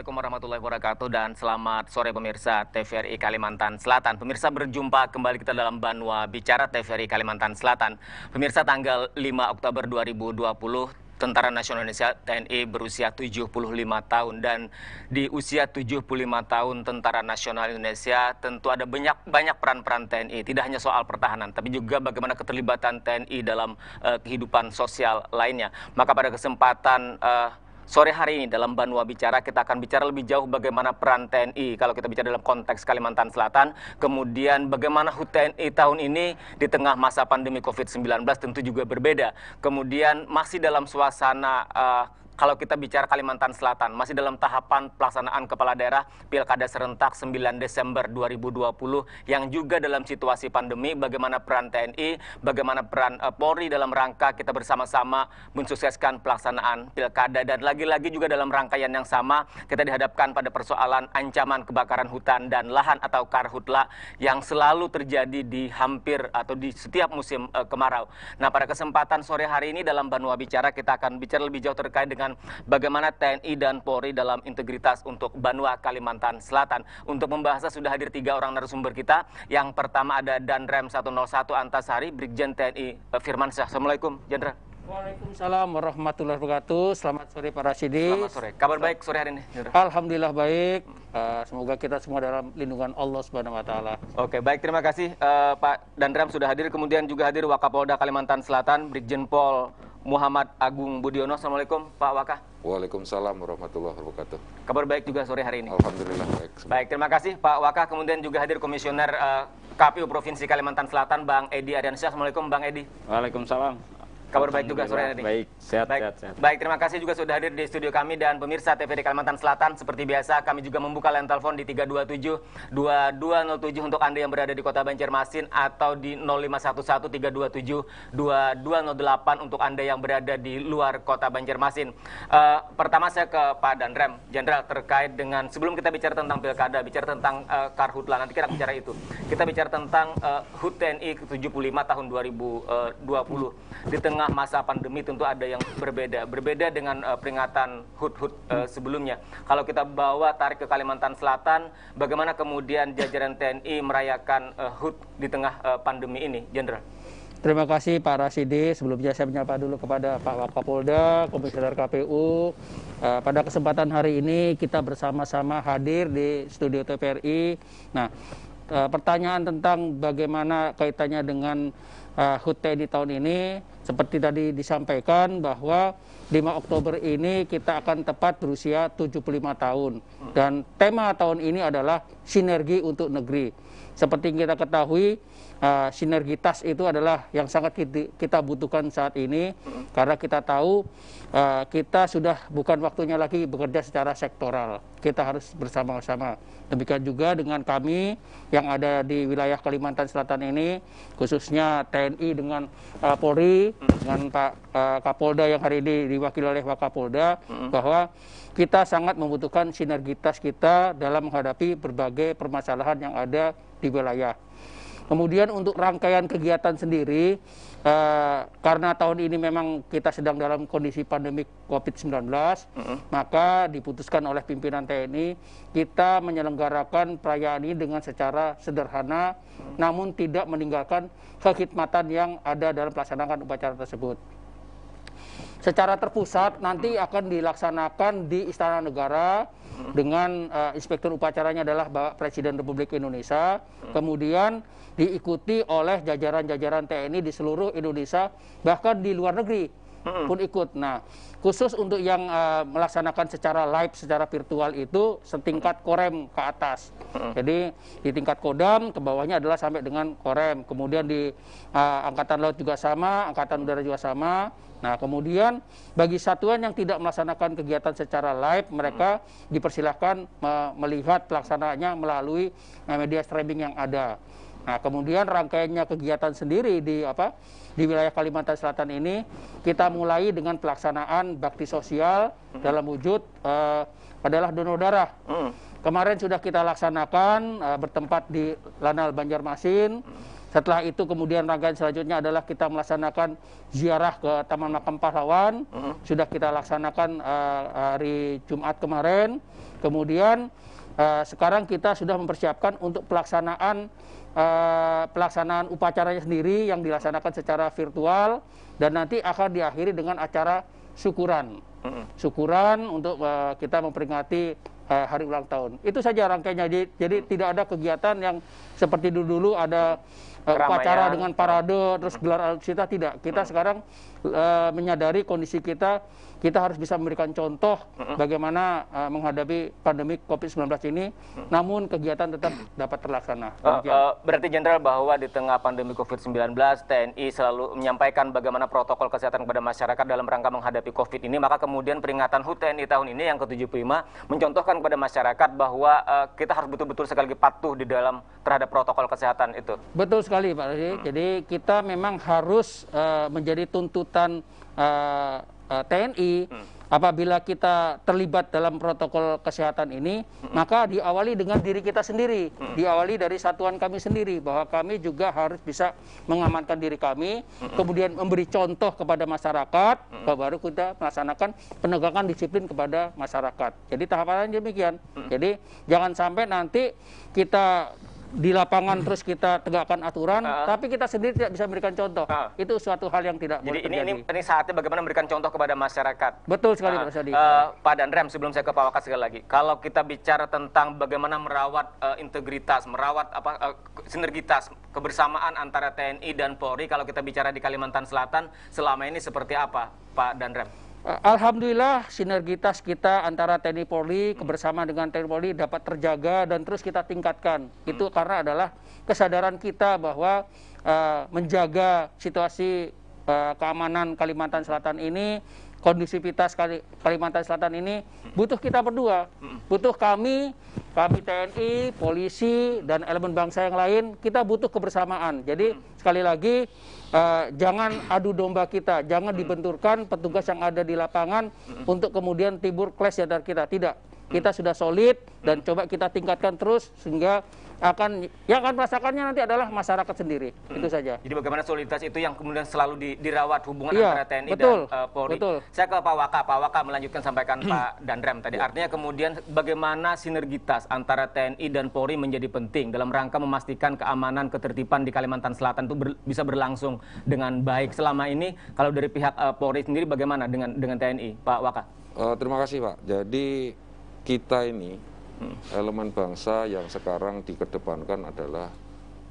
Assalamualaikum warahmatullahi wabarakatuh dan selamat sore pemirsa TVRI Kalimantan Selatan. Pemirsa berjumpa kembali kita dalam Banua Bicara TVRI Kalimantan Selatan. Pemirsa tanggal 5 Oktober 2020 Tentara Nasional Indonesia TNI berusia 75 tahun dan di usia 75 tahun Tentara Nasional Indonesia tentu ada banyak banyak peran-peran TNI tidak hanya soal pertahanan tapi juga bagaimana keterlibatan TNI dalam uh, kehidupan sosial lainnya. Maka pada kesempatan uh, Sore hari ini dalam Banua Bicara kita akan bicara lebih jauh bagaimana peran TNI kalau kita bicara dalam konteks Kalimantan Selatan, kemudian bagaimana HUT TNI tahun ini di tengah masa pandemi COVID-19 tentu juga berbeda. Kemudian masih dalam suasana uh, kalau kita bicara Kalimantan Selatan masih dalam tahapan pelaksanaan kepala daerah Pilkada serentak 9 Desember 2020 yang juga dalam situasi pandemi bagaimana peran TNI, bagaimana peran uh, Polri dalam rangka kita bersama-sama mensukseskan pelaksanaan Pilkada dan lagi-lagi juga dalam rangkaian yang sama kita dihadapkan pada persoalan ancaman kebakaran hutan dan lahan atau karhutla yang selalu terjadi di hampir atau di setiap musim uh, kemarau. Nah, pada kesempatan sore hari ini dalam Banua Bicara kita akan bicara lebih jauh terkait dengan dengan bagaimana TNI dan Polri dalam integritas untuk Banua Kalimantan Selatan. Untuk membahasnya sudah hadir tiga orang narasumber kita. Yang pertama ada Danrem 101 Antasari, Brigjen TNI eh, Firman Syah. Assalamualaikum, Jenderal. Waalaikumsalam warahmatullahi wabarakatuh. Selamat sore para Sidi. Selamat sore. Kabar baik sore hari ini. Alhamdulillah baik. Uh, semoga kita semua dalam lindungan Allah Subhanahu wa taala. Oke, baik terima kasih uh, Pak Dandram sudah hadir. Kemudian juga hadir Wakapolda Kalimantan Selatan Brigjen Pol Muhammad Agung Budiono. Assalamualaikum Pak Waka. Waalaikumsalam warahmatullahi wabarakatuh. Kabar baik juga sore hari ini. Alhamdulillah baik. Semua. Baik, terima kasih Pak Waka. Kemudian juga hadir Komisioner uh, eh, KPU Provinsi Kalimantan Selatan Bang Edi Ariansyah, Assalamualaikum Bang Edi. Waalaikumsalam. Kabar baik juga sore ini. Baik, sehat, baik, sehat, sehat. Baik, terima kasih juga sudah hadir di studio kami dan pemirsa di Kalimantan Selatan. Seperti biasa, kami juga membuka line telepon di 327 2207 untuk Anda yang berada di Kota Banjarmasin atau di 0511 327 2208 untuk Anda yang berada di luar Kota Banjarmasin. Uh, pertama saya ke Pak Danrem, Jenderal terkait dengan sebelum kita bicara tentang pilkada, bicara tentang uh, eh, Karhutla nanti kita bicara itu. Kita bicara tentang uh, HUT TNI ke-75 tahun 2020 di tengah tengah masa pandemi tentu ada yang berbeda. Berbeda dengan uh, peringatan HUT-HUT uh, eh, hmm. sebelumnya. Kalau kita bawa tarik ke Kalimantan Selatan, bagaimana kemudian jajaran TNI merayakan uh, eh, HUT di tengah uh, pandemi ini, Jenderal? Terima kasih Pak Rasidi. Sebelumnya saya menyapa dulu kepada Pak Wakapolda, Komisioner KPU. Uh, pada kesempatan hari ini kita bersama-sama hadir di studio TPRI. Nah, uh, pertanyaan tentang bagaimana kaitannya dengan Eh, Hut di tahun ini seperti tadi disampaikan bahwa 5 Oktober ini kita akan tepat berusia 75 tahun dan tema tahun ini adalah sinergi untuk negeri. Seperti kita ketahui Eh, sinergitas itu adalah yang sangat kita butuhkan saat ini karena kita tahu eh, kita sudah bukan waktunya lagi bekerja secara sektoral. Kita harus bersama-sama. Demikian juga dengan kami yang ada di wilayah Kalimantan Selatan ini, khususnya TNI dengan eh, Polri, dengan Pak Kapolda yang hari ini diwakili oleh Wakapolda, bahwa kita sangat membutuhkan sinergitas kita dalam menghadapi berbagai permasalahan yang ada di wilayah. Kemudian untuk rangkaian kegiatan sendiri, eh, karena tahun ini memang kita sedang dalam kondisi pandemi COVID-19, uh -huh. maka diputuskan oleh pimpinan TNI kita menyelenggarakan perayaan ini dengan secara sederhana, uh mm. -huh. namun tidak meninggalkan kekhidmatan yang ada dalam pelaksanaan upacara tersebut secara terpusat nanti mm. akan dilaksanakan di Istana Negara mm. dengan uh, inspektur upacaranya adalah Bapak Presiden Republik Indonesia. Kemudian diikuti oleh jajaran-jajaran TNI di seluruh Indonesia bahkan di luar negeri pun ikut. Nah, khusus untuk yang uh, melaksanakan secara live, secara virtual itu setingkat korem ke atas. Jadi di tingkat kodam ke bawahnya adalah sampai dengan korem. Kemudian di uh, angkatan laut juga sama, angkatan udara juga sama. Nah, kemudian bagi satuan yang tidak melaksanakan kegiatan secara live, mereka dipersilahkan uh, melihat pelaksanaannya melalui uh, media streaming yang ada. Nah, kemudian rangkaiannya kegiatan sendiri di apa di wilayah Kalimantan Selatan ini kita mulai dengan pelaksanaan bakti sosial -hmm. dalam wujud uh, adalah donor darah. -hmm. Kemarin sudah kita laksanakan uh, bertempat di Lanal Banjarmasin. Mm. Setelah itu kemudian rangkaian selanjutnya adalah kita melaksanakan ziarah ke Taman Makam Pahlawan. Uh mm. -huh. Sudah kita laksanakan uh, hari Jumat kemarin. Kemudian uh, sekarang kita sudah mempersiapkan untuk pelaksanaan Eh, pelaksanaan upacaranya sendiri yang dilaksanakan secara virtual dan nanti akan diakhiri dengan acara syukuran. Syukuran untuk uh, kita memperingati uh, hari ulang tahun. Itu saja rangkaiannya. Jadi, jadi mm. tidak ada kegiatan yang seperti dulu dulu ada Eh, upacara dengan parade terus gelar alutsista tidak kita hmm. sekarang uh, menyadari kondisi kita kita harus bisa memberikan contoh hmm. bagaimana uh, menghadapi pandemi COVID-19 ini hmm. namun kegiatan tetap dapat terlaksana. Uh, uh, berarti Jenderal bahwa di tengah pandemi COVID-19 TNI selalu menyampaikan bagaimana protokol kesehatan kepada masyarakat dalam rangka menghadapi COVID ini maka kemudian peringatan HUT TNI tahun ini yang ke-75 mencontohkan kepada masyarakat bahwa uh, kita harus betul-betul sekali lagi patuh di dalam terhadap protokol kesehatan itu. Betul sekali Pak Rudi. Hmm. Jadi kita memang harus uh, menjadi tuntutan uh, eh, uh, eh, TNI. Hmm. Apabila kita terlibat dalam protokol kesehatan ini, hmm. maka diawali dengan diri kita sendiri, hmm. diawali dari satuan kami sendiri, bahwa kami juga harus bisa mengamankan diri kami, hmm. kemudian memberi contoh kepada masyarakat, hmm. baru kita melaksanakan penegakan disiplin kepada masyarakat. Jadi tahapannya demikian. Hmm. Jadi jangan sampai nanti kita di lapangan hmm. terus kita tegakkan aturan, uh, tapi kita sendiri tidak bisa memberikan contoh. Uh, itu suatu hal yang tidak jadi boleh ini, terjadi. Ini, ini saatnya bagaimana memberikan contoh kepada masyarakat. Betul sekali uh, Pak Sadi. Uh, eh, Pak Danrem, sebelum saya ke Pak Wakas sekali lagi, kalau kita bicara tentang bagaimana merawat uh, integritas, merawat apa uh, sinergitas, kebersamaan antara TNI dan Polri, kalau kita bicara di Kalimantan Selatan, selama ini seperti apa Pak Danrem? Alhamdulillah sinergitas kita antara TNI Polri bersama dengan TNI Polri dapat terjaga dan terus kita tingkatkan. Itu hmm. karena adalah kesadaran kita bahwa uh, menjaga situasi uh, keamanan Kalimantan Selatan ini kondusivitas Kalimantan Selatan ini butuh kita berdua, butuh kami, kami TNI, polisi dan elemen bangsa yang lain, kita butuh kebersamaan. Jadi sekali lagi uh, jangan adu domba kita, jangan dibenturkan petugas yang ada di lapangan untuk kemudian tibur clash ya kita. Tidak, kita sudah solid dan coba kita tingkatkan terus sehingga akan yang akan merasakannya nanti adalah masyarakat sendiri hmm. itu saja. Jadi bagaimana soliditas itu yang kemudian selalu di, dirawat hubungan ya, antara TNI betul, dan uh, Polri. Betul. Saya ke Pak Waka, Pak Waka melanjutkan sampaikan Pak Dandrem tadi. Iya. Artinya kemudian bagaimana sinergitas antara TNI dan Polri menjadi penting dalam rangka memastikan keamanan ketertiban di Kalimantan Selatan itu ber, bisa berlangsung dengan baik selama ini. Kalau dari pihak uh, Polri sendiri bagaimana dengan dengan TNI, Pak Waka? Uh, terima kasih Pak. Jadi kita ini hmm. elemen bangsa yang sekarang dikedepankan adalah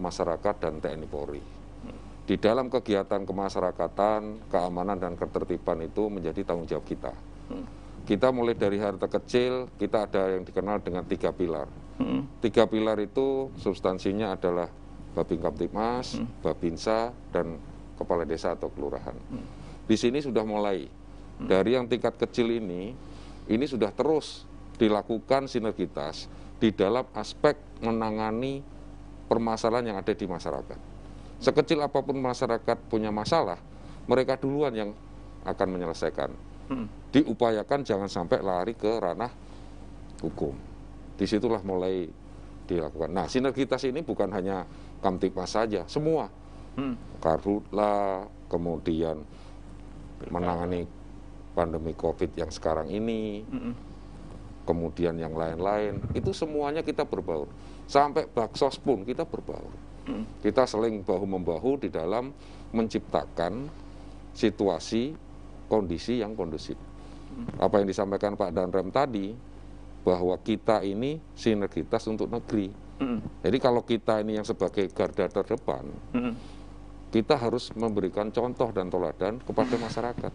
masyarakat dan TNI Polri. Hmm. Di dalam kegiatan kemasyarakatan, keamanan dan ketertiban itu menjadi tanggung jawab kita. Hmm. Kita mulai dari harta kecil, kita ada yang dikenal dengan tiga pilar. Hmm. Tiga pilar itu substansinya adalah Babin Kamtipmas, hmm. Babinsa, dan kepala desa atau kelurahan. Hmm. Di sini sudah mulai. Hmm. Dari yang tingkat kecil ini, ini sudah terus dilakukan sinergitas di dalam aspek menangani permasalahan yang ada di masyarakat. Sekecil apapun masyarakat punya masalah, mereka duluan yang akan menyelesaikan. Hmm. Diupayakan jangan sampai lari ke ranah hukum. Disitulah mulai dilakukan. Nah, sinergitas ini bukan hanya Kamtipmas saja, semua. Hmm. Karhutla, kemudian menangani pandemi COVID yang sekarang ini, hmm kemudian yang lain-lain, itu semuanya kita berbaur. Sampai baksos pun kita berbaur. Hmm. Kita seling bahu-membahu di dalam menciptakan situasi kondisi yang kondusif. Hmm. Apa yang disampaikan Pak Danrem tadi, bahwa kita ini sinergitas untuk negeri. Hmm. Jadi kalau kita ini yang sebagai garda terdepan, kita harus memberikan contoh dan teladan kepada masyarakat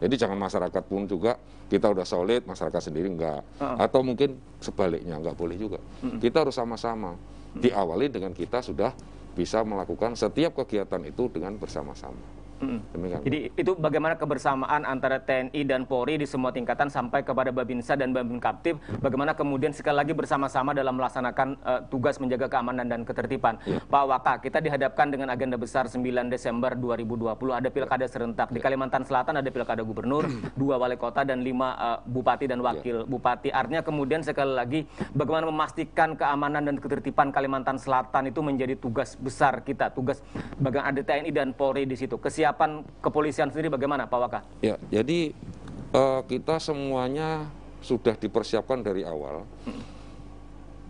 jadi jangan masyarakat pun juga kita udah solid, masyarakat sendiri enggak. Uh-uh. Atau mungkin sebaliknya enggak boleh juga. Uh-uh. Kita harus sama-sama. Uh-uh. Diawali dengan kita sudah bisa melakukan setiap kegiatan itu dengan bersama-sama. Mm Jadi itu bagaimana kebersamaan antara TNI dan Polri di semua tingkatan sampai kepada Babinsa dan Babin Kaptip, bagaimana kemudian sekali lagi bersama-sama dalam melaksanakan uh, tugas menjaga keamanan dan ketertiban. Yeah. Pak Waka, kita dihadapkan dengan agenda besar 9 Desember 2020 ada pilkada serentak di ya. Kalimantan Selatan ada pilkada gubernur, dua wali kota dan lima uh, bupati dan wakil yeah. bupati. Artinya kemudian sekali lagi bagaimana memastikan keamanan dan ketertiban Kalimantan Selatan itu menjadi tugas besar kita, tugas bagaimana ada TNI dan Polri di situ. Kesiapan kesiapan kepolisian sendiri bagaimana Pak Waka? Ya, jadi uh, kita semuanya sudah dipersiapkan dari awal.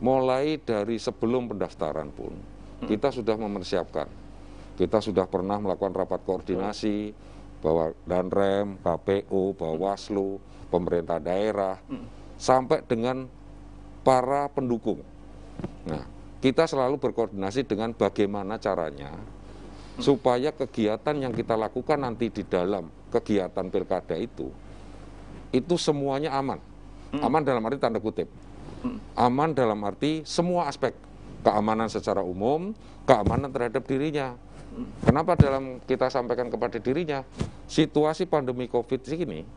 Mulai dari sebelum pendaftaran pun kita sudah mempersiapkan. Kita sudah pernah melakukan rapat koordinasi bahwa Danrem, KPU, Bawaslu, pemerintah daerah sampai dengan para pendukung. Nah, kita selalu berkoordinasi dengan bagaimana caranya supaya kegiatan yang kita lakukan nanti di dalam kegiatan pilkada itu itu semuanya aman hmm. aman dalam arti tanda kutip hmm. aman dalam arti semua aspek keamanan secara umum keamanan terhadap dirinya hmm. kenapa dalam kita sampaikan kepada dirinya situasi pandemi covid ini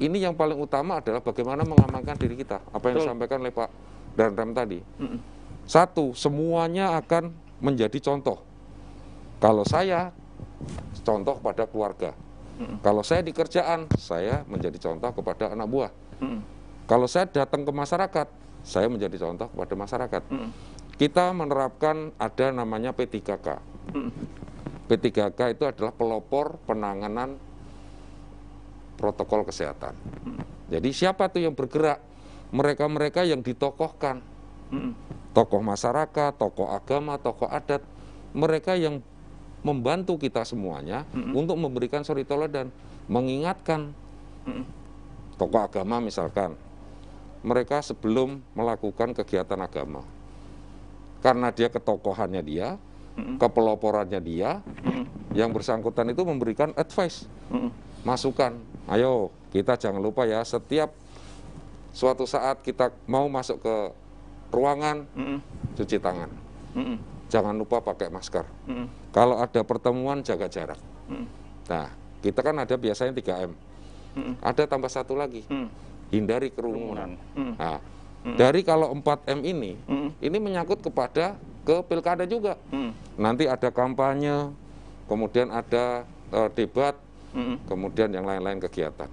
ini yang paling utama adalah bagaimana mengamankan diri kita apa yang disampaikan oleh Pak Danrem tadi satu semuanya akan menjadi contoh kalau saya contoh pada keluarga. Mm. Kalau saya di kerjaan, saya menjadi contoh kepada anak buah. Mm. Kalau saya datang ke masyarakat, saya menjadi contoh kepada masyarakat. Mm. Kita menerapkan ada namanya P3K. Mm. P3K itu adalah pelopor penanganan protokol kesehatan. Mm. Jadi siapa tuh yang bergerak? Mereka-mereka yang ditokohkan. Mm. Tokoh masyarakat, tokoh agama, tokoh adat. Mereka yang membantu kita semuanya mm -hmm. untuk memberikan suri dan mengingatkan mm -hmm. tokoh agama misalkan mereka sebelum melakukan kegiatan agama karena dia ketokohannya dia mm -hmm. kepeloporannya dia mm -hmm. yang bersangkutan itu memberikan advice mm -hmm. masukan ayo kita jangan lupa ya setiap suatu saat kita mau masuk ke ruangan mm -hmm. cuci tangan mm -hmm jangan lupa pakai masker. Mm. Kalau ada pertemuan jaga jarak. Mm. Nah, kita kan ada biasanya 3 m. Mm. Ada tambah satu lagi, mm. hindari kerumunan. Mm. Nah, mm. dari kalau 4 m ini, mm. ini menyangkut kepada ke pilkada juga. Mm. Nanti ada kampanye, kemudian ada uh, debat, mm. kemudian yang lain-lain kegiatan.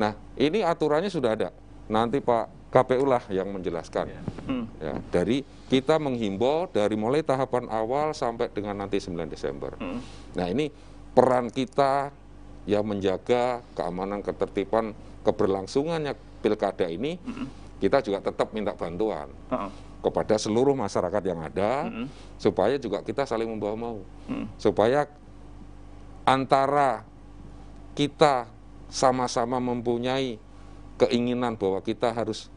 Nah, ini aturannya sudah ada. Nanti Pak KPU lah yang menjelaskan. Yeah. Mm. Ya, dari kita menghimbau dari mulai tahapan awal sampai dengan nanti 9 Desember. Hmm. Nah ini peran kita yang menjaga keamanan, ketertiban, keberlangsungannya pilkada ini, hmm. kita juga tetap minta bantuan uh -uh. kepada seluruh masyarakat yang ada, hmm. supaya juga kita saling membawa mau, hmm. supaya antara kita sama-sama mempunyai keinginan bahwa kita harus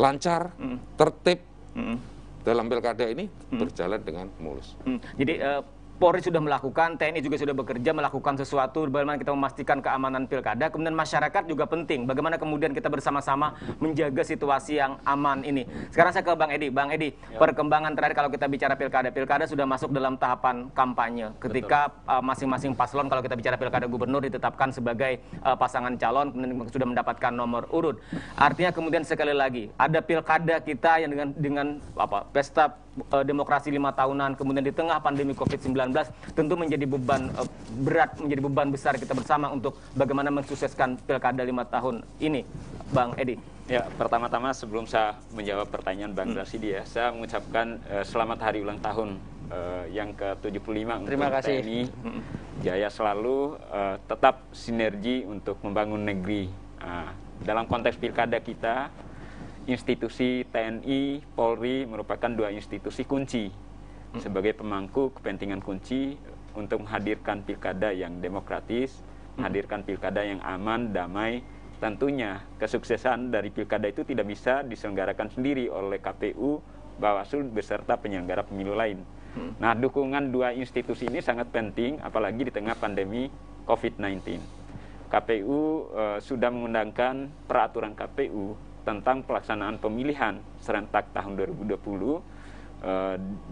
lancar, hmm. tertib, hmm dalam pilkada ini hmm. berjalan dengan mulus. Hmm. Jadi uh, Polri sudah melakukan, TNI juga sudah bekerja melakukan sesuatu bagaimana kita memastikan keamanan pilkada, kemudian masyarakat juga penting bagaimana kemudian kita bersama-sama menjaga situasi yang aman ini. Sekarang saya ke Bang Edi. Bang Edi, ya. perkembangan terakhir kalau kita bicara pilkada, pilkada sudah masuk dalam tahapan kampanye. Ketika eh, masing-masing uh, paslon kalau kita bicara pilkada gubernur ditetapkan sebagai uh, pasangan calon kemudian sudah mendapatkan nomor urut. Artinya kemudian sekali lagi ada pilkada kita yang dengan dengan apa pesta uh, demokrasi lima tahunan, kemudian di tengah pandemi COVID-19, tentu menjadi beban uh, berat, menjadi beban besar kita bersama untuk bagaimana mensukseskan pilkada lima tahun ini, Bang Edi. Ya, pertama-tama sebelum saya menjawab pertanyaan Bang hmm. Rasidi ya, saya mengucapkan uh, selamat hari ulang tahun uh, yang ke-75 Terima untuk kasih. TNI. Hmm. Jaya selalu uh, tetap sinergi untuk membangun negeri. Uh, dalam konteks pilkada kita, institusi TNI, Polri merupakan dua institusi kunci hmm. sebagai pemangku kepentingan kunci untuk menghadirkan pilkada yang demokratis, hmm. menghadirkan pilkada yang aman, damai. Tentunya kesuksesan dari pilkada itu tidak bisa diselenggarakan sendiri oleh KPU, Bawaslu beserta penyelenggara pemilu lain. Hmm. Nah, dukungan dua institusi ini sangat penting apalagi di tengah pandemi COVID-19. KPU e, eh, sudah mengundangkan peraturan KPU tentang pelaksanaan pemilihan serentak tahun 2020 eh,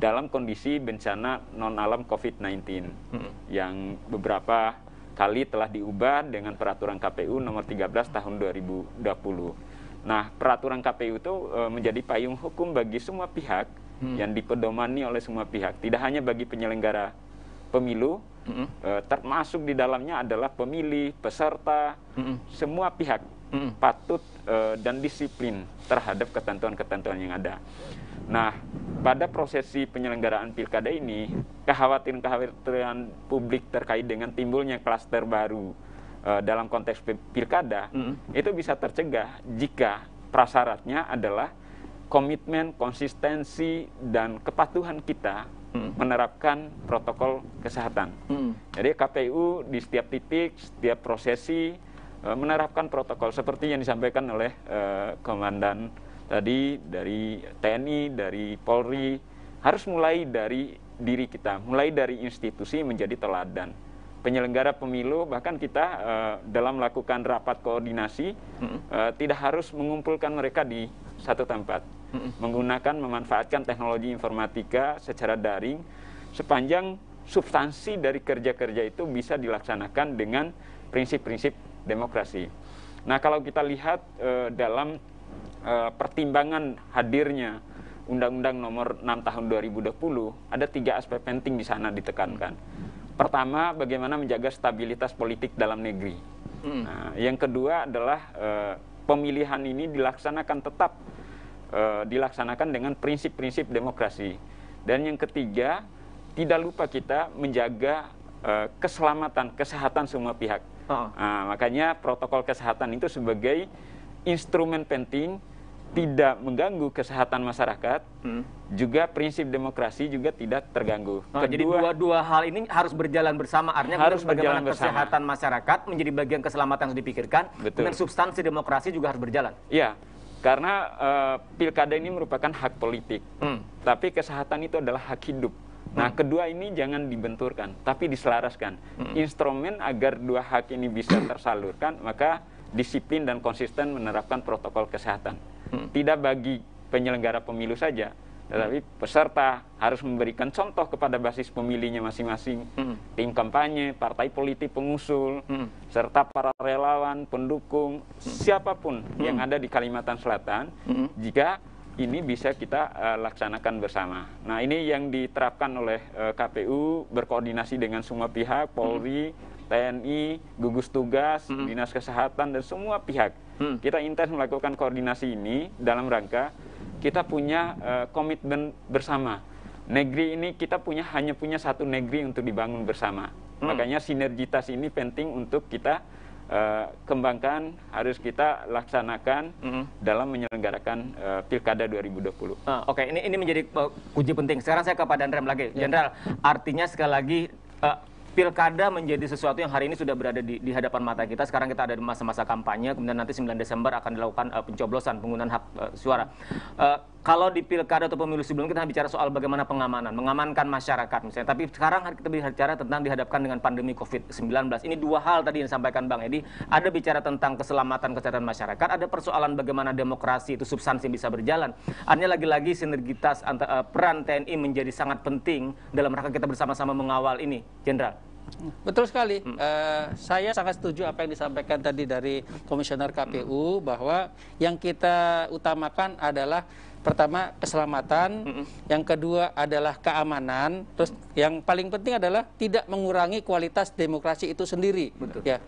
dalam kondisi bencana non alam COVID-19 hmm. yang beberapa kali telah diubah dengan peraturan KPU nomor 13 tahun 2020. Nah, peraturan KPU itu eh, menjadi payung hukum bagi semua pihak hmm. yang dipedomani oleh semua pihak, tidak hanya bagi penyelenggara pemilu, hmm. eh, termasuk di dalamnya adalah pemilih, peserta, semua pihak hmm. patut uh, dan disiplin terhadap ketentuan-ketentuan yang ada. Nah, pada prosesi penyelenggaraan pilkada ini, kekhawatiran-kekhawatiran publik terkait dengan timbulnya klaster baru uh, dalam konteks pilkada mm. itu bisa tercegah jika prasyaratnya adalah komitmen, konsistensi, dan kepatuhan kita mm. menerapkan protokol kesehatan. Mm. Jadi KPU di setiap titik, setiap prosesi, Eh, menerapkan protokol seperti yang disampaikan oleh eh, komandan tadi dari TNI, dari Polri, harus mulai dari diri kita, mulai dari institusi menjadi teladan. Penyelenggara pemilu bahkan kita uh, dalam melakukan rapat koordinasi mm-hmm. uh, tidak harus mengumpulkan mereka di satu tempat, mm-hmm. menggunakan memanfaatkan teknologi informatika secara daring sepanjang substansi dari kerja-kerja itu bisa dilaksanakan dengan prinsip-prinsip demokrasi. Nah, kalau kita lihat uh, dalam uh, pertimbangan hadirnya Undang-Undang Nomor 6 Tahun 2020, ada tiga aspek penting di sana ditekankan. Pertama, bagaimana menjaga stabilitas politik dalam negeri. Hmm. Nah, yang kedua adalah uh, pemilihan ini dilaksanakan tetap uh, dilaksanakan dengan prinsip-prinsip demokrasi. Dan yang ketiga, tidak lupa kita menjaga uh, keselamatan, kesehatan semua pihak Oh. Nah, makanya protokol kesehatan itu sebagai instrumen penting tidak mengganggu kesehatan masyarakat, hmm. juga prinsip demokrasi juga tidak terganggu. Oh, Kedua, jadi dua-dua hal ini harus berjalan bersama. Artinya harus bagaimana bersama. kesehatan masyarakat menjadi bagian keselamatan yang dipikirkan, Betul. dan substansi demokrasi juga harus berjalan. Iya, karena uh, pilkada ini merupakan hak politik, hmm. tapi kesehatan itu adalah hak hidup. Nah, kedua ini jangan dibenturkan, tapi diselaraskan. Hmm. Instrumen agar dua hak ini bisa tersalurkan, maka disiplin dan konsisten menerapkan protokol kesehatan. Hmm. Tidak bagi penyelenggara pemilu saja, tetapi hmm. peserta harus memberikan contoh kepada basis pemilihnya masing-masing, tim kampanye, partai politik pengusul, serta para relawan, pendukung, siapapun yang ada di Kalimantan Selatan, jika ini bisa kita uh, laksanakan bersama. Nah, ini yang diterapkan oleh uh, eh, KPU berkoordinasi dengan semua pihak, hmm. Polri, hmm. TNI, gugus tugas, hmm. dinas kesehatan dan semua pihak. Hmm. Kita intens melakukan koordinasi ini dalam rangka kita punya uh, komitmen bersama. Negeri ini kita punya hanya punya satu negeri untuk dibangun bersama. Hmm. Makanya sinergitas ini penting untuk kita Eh, kembangkan, harus kita laksanakan mm -hmm. dalam menyelenggarakan uh, pilkada 2020. Uh, ah, Oke, okay. ini ini menjadi uh, eh, kunci penting. Sekarang saya ke Pak Danrem lagi, yeah. Jenderal. Artinya sekali lagi. Uh, Pilkada menjadi sesuatu yang hari ini sudah berada di, di hadapan mata kita. Sekarang kita ada di masa-masa kampanye, kemudian nanti 9 Desember akan dilakukan uh, pencoblosan penggunaan hak uh, suara. Uh, kalau di pilkada atau pemilu sebelumnya kita bicara soal bagaimana pengamanan, mengamankan masyarakat misalnya. Tapi sekarang kita bicara tentang dihadapkan dengan pandemi COVID-19. Ini dua hal tadi yang disampaikan Bang Edi. Ada bicara tentang keselamatan kesehatan masyarakat, ada persoalan bagaimana demokrasi itu substansi bisa berjalan. Artinya lagi-lagi sinergitas antara, eh, peran TNI menjadi sangat penting dalam rangka kita bersama-sama mengawal ini, Jenderal. Betul sekali. Hmm. Uh, saya sangat setuju apa yang disampaikan tadi dari Komisioner KPU hmm. bahwa yang kita utamakan adalah pertama keselamatan, hmm. yang kedua adalah keamanan, terus yang paling penting adalah tidak mengurangi kualitas demokrasi itu sendiri. Betul. Ya.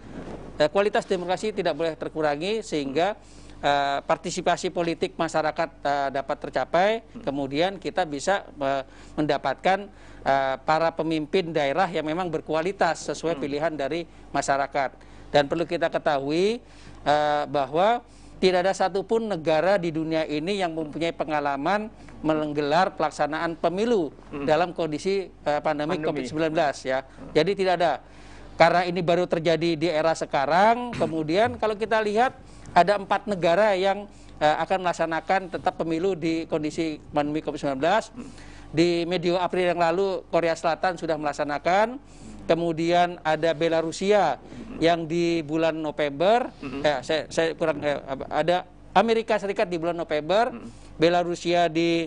Eh, kualitas demokrasi tidak boleh terkurangi sehingga hmm Eh, partisipasi politik masyarakat uh, dapat tercapai, kemudian kita bisa uh, mendapatkan uh, para pemimpin daerah yang memang berkualitas sesuai hmm. pilihan dari masyarakat. Dan perlu kita ketahui uh, bahwa tidak ada satupun negara di dunia ini yang mempunyai pengalaman menggelar pelaksanaan pemilu hmm. dalam kondisi uh, pandemi, pandemi. COVID-19 ya. Hmm. Jadi tidak ada. Karena ini baru terjadi di era sekarang, kemudian kalau kita lihat ada empat negara yang uh, akan melaksanakan tetap pemilu di kondisi pandemi COVID-19. Di medio April yang lalu Korea Selatan sudah melaksanakan, kemudian ada Belarusia yang di bulan November, mm-hmm. eh, saya, saya kurang eh, ada Amerika Serikat di bulan November, mm-hmm. Belarusia di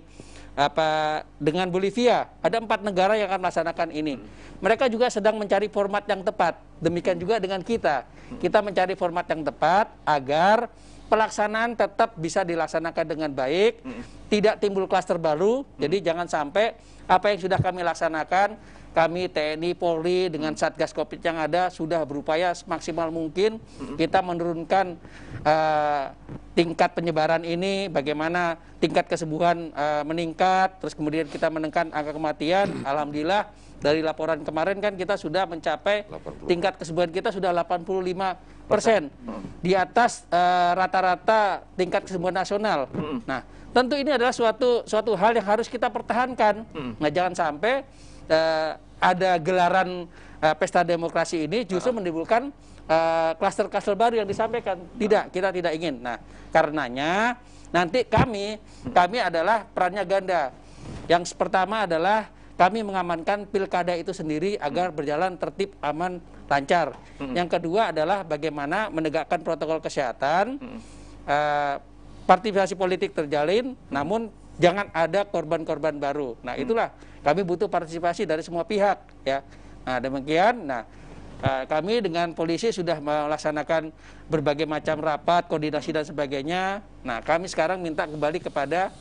apa dengan Bolivia. Ada empat negara yang akan melaksanakan ini. Mereka juga sedang mencari format yang tepat. Demikian juga dengan kita. Kita mencari format yang tepat agar pelaksanaan tetap bisa dilaksanakan dengan baik, tidak timbul klaster baru. Jadi jangan sampai apa yang sudah kami laksanakan kami TNI Polri dengan Satgas Covid yang ada sudah berupaya semaksimal mungkin kita menurunkan uh, tingkat penyebaran ini bagaimana tingkat kesembuhan uh, meningkat terus kemudian kita menekan angka kematian alhamdulillah dari laporan kemarin kan kita sudah mencapai tingkat kesembuhan kita sudah 85 persen di atas eh, rata-rata uh, tingkat kesembuhan nasional. Nah, tentu ini adalah suatu suatu hal yang harus kita pertahankan. Nah, jangan sampai uh, ada gelaran uh, pesta demokrasi ini justru uh. menimbulkan kluster-kluster eh, uh, baru yang disampaikan. Tidak, kita tidak ingin. Nah, karenanya nanti kami kami adalah perannya ganda. Yang pertama adalah kami mengamankan pilkada itu sendiri agar hmm. berjalan tertib, aman, lancar. Hmm. Yang kedua adalah bagaimana menegakkan protokol kesehatan. Uh, partisipasi politik terjalin, namun jangan ada korban-korban baru. Nah, hmm. itulah kami butuh partisipasi dari semua pihak ya. Nah, demikian nah eh, kami dengan polisi sudah melaksanakan berbagai macam rapat, koordinasi dan sebagainya. Nah, kami sekarang minta kembali kepada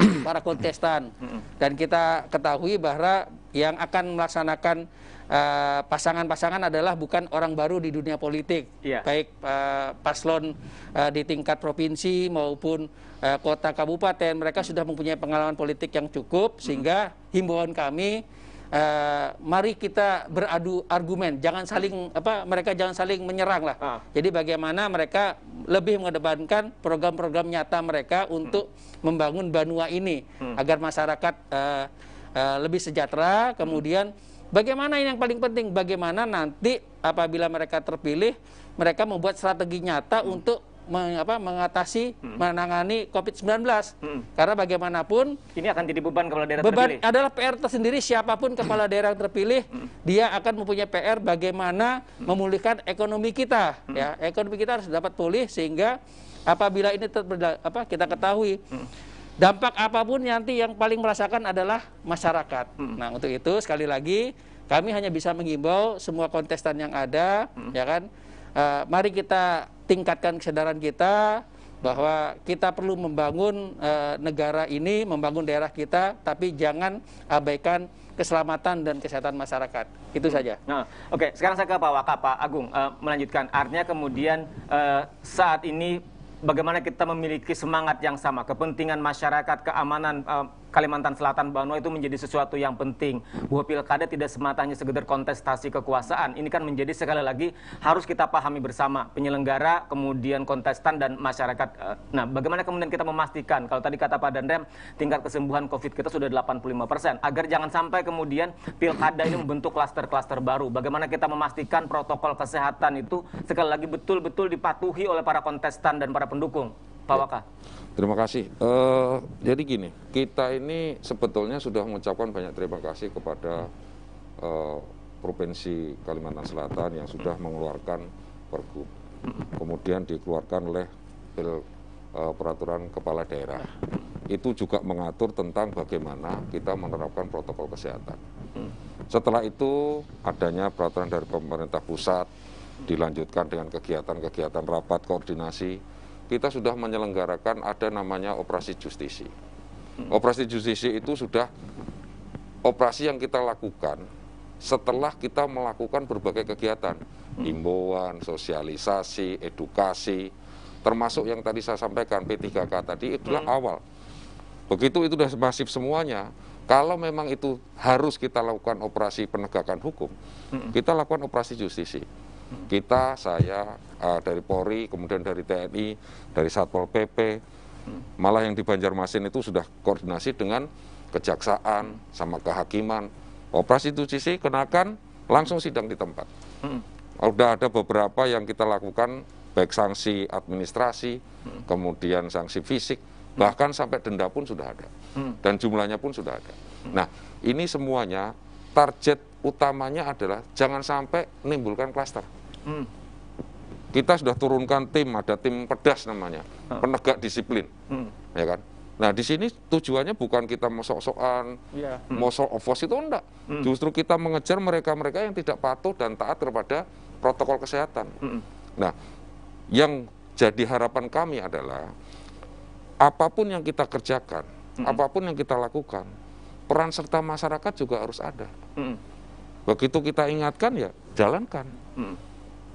para kontestan hmm. dan kita ketahui bahwa yang akan melaksanakan eh, pasangan-pasangan uh, adalah bukan orang baru di dunia politik, yeah. baik uh, paslon uh, di tingkat provinsi maupun uh, kota kabupaten mereka sudah mempunyai pengalaman politik yang cukup sehingga himbauan kami uh, mari kita beradu argumen jangan saling apa mereka jangan saling menyerang lah ah. jadi bagaimana mereka lebih mengedepankan program-program nyata mereka untuk hmm. membangun Banua ini hmm. agar masyarakat uh, uh, lebih sejahtera kemudian hmm. Bagaimana yang paling penting? Bagaimana nanti apabila mereka terpilih, mereka membuat strategi nyata hmm. untuk meng, apa, mengatasi hmm. menangani COVID-19 hmm. karena bagaimanapun ini akan jadi beban kepala daerah beban terpilih. adalah PR tersendiri siapapun kepala hmm. daerah yang terpilih hmm. dia akan mempunyai PR bagaimana hmm. memulihkan ekonomi kita hmm. ya ekonomi kita harus dapat pulih sehingga apabila ini terberda, apa kita ketahui hmm dampak apapun nanti yang paling merasakan adalah masyarakat. Hmm. Nah, untuk itu sekali lagi kami hanya bisa mengimbau semua kontestan yang ada, hmm. ya kan. Uh, mari kita tingkatkan kesadaran kita bahwa kita perlu membangun e, negara ini, membangun daerah kita, tapi jangan abaikan keselamatan dan kesehatan masyarakat. Itu hmm. saja. Nah, Oke, okay. sekarang saya ke Pak Waka, Pak Agung, e, melanjutkan. Artinya kemudian e, saat ini bagaimana kita memiliki semangat yang sama, kepentingan masyarakat, keamanan Kalimantan Selatan Banua itu menjadi sesuatu yang penting bahwa pilkada tidak semata hanya sekedar kontestasi kekuasaan ini kan menjadi sekali lagi harus kita pahami bersama penyelenggara kemudian kontestan dan masyarakat eh, nah bagaimana kemudian kita memastikan kalau tadi kata Pak Dandrem tingkat kesembuhan COVID kita sudah 85 persen agar jangan sampai kemudian pilkada ini membentuk klaster-klaster baru bagaimana kita memastikan protokol kesehatan itu sekali lagi betul-betul dipatuhi oleh para kontestan dan para pendukung Pak Waka. Terima kasih. Uh, jadi gini, kita ini sebetulnya sudah mengucapkan banyak terima kasih kepada uh, Provinsi Kalimantan Selatan yang sudah mengeluarkan Pergub, kemudian dikeluarkan oleh uh, peraturan kepala daerah. Itu juga mengatur tentang bagaimana kita menerapkan protokol kesehatan. Setelah itu adanya peraturan dari pemerintah pusat dilanjutkan dengan kegiatan-kegiatan rapat koordinasi kita sudah menyelenggarakan ada namanya operasi justisi. Hmm. Operasi justisi itu sudah operasi yang kita lakukan setelah kita melakukan berbagai kegiatan, hmm. himbauan, sosialisasi, edukasi, termasuk yang tadi saya sampaikan P3K tadi itulah hmm. awal. Begitu itu sudah masif semuanya, kalau memang itu harus kita lakukan operasi penegakan hukum, kita lakukan operasi justisi. Kita, saya, uh, dari Polri, kemudian dari TNI, dari Satpol PP, malah yang di Banjarmasin itu sudah koordinasi dengan kejaksaan sama kehakiman. Operasi itu sisi kenakan langsung sidang di tempat. Sudah hmm. ada beberapa yang kita lakukan baik sanksi administrasi, hmm. kemudian sanksi fisik, hmm. bahkan sampai denda pun sudah ada. Hmm. Dan jumlahnya pun sudah ada. Hmm. Nah, ini semuanya target utamanya adalah jangan sampai menimbulkan klaster. Hmm. Kita sudah turunkan tim, ada tim pedas namanya, hmm. penegak disiplin, hmm. ya kan? Nah di sini tujuannya bukan kita mau sok-sokan, yeah. Hmm. mau sok ofos itu enggak. Hmm. Justru kita mengejar mereka-mereka yang tidak patuh dan taat kepada protokol kesehatan. Hmm. Nah yang jadi harapan kami adalah apapun yang kita kerjakan, hmm. apapun yang kita lakukan, peran serta masyarakat juga harus ada. Hmm. Begitu kita ingatkan ya jalankan. Hmm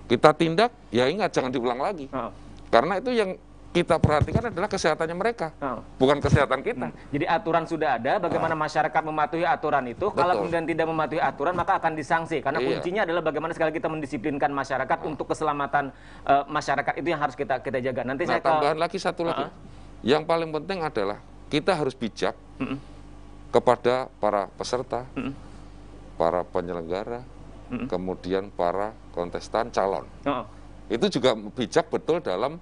kita tindak, ya ingat jangan diulang lagi. Oh. Karena itu yang kita perhatikan adalah kesehatannya mereka, oh. bukan kesehatan kita. Hmm. Jadi aturan sudah ada, bagaimana oh. masyarakat mematuhi aturan itu. Betul. Kalau kemudian tidak mematuhi aturan, maka akan disangsi Karena iya. kuncinya adalah bagaimana sekali kita mendisiplinkan masyarakat oh. untuk keselamatan uh, masyarakat itu yang harus kita kita jaga. Nanti nah, saya tambahan lagi satu lagi. Uh. Yang paling penting adalah kita harus bijak uh. kepada para peserta, uh. para penyelenggara, uh. kemudian para kontestan calon. Oh. Itu juga bijak betul dalam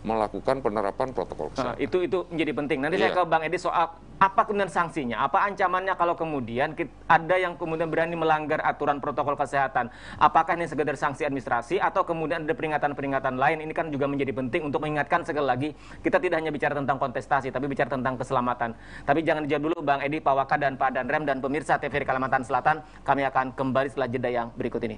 melakukan penerapan protokol kesehatan. Nah, itu itu menjadi penting. Nanti yeah. saya iya. ke Bang Edi soal apa kemudian sanksinya, apa ancamannya kalau kemudian kita, ada yang kemudian berani melanggar aturan protokol kesehatan. Apakah ini sekedar sanksi administrasi atau kemudian ada peringatan-peringatan lain? Ini kan juga menjadi penting untuk mengingatkan sekali lagi kita tidak hanya bicara tentang kontestasi, tapi bicara tentang keselamatan. Tapi jangan dijawab dulu Bang Edi, Pak Waka dan Pak Danrem dan pemirsa TVRI Kalimantan Selatan. Kami akan kembali setelah jeda yang berikut ini.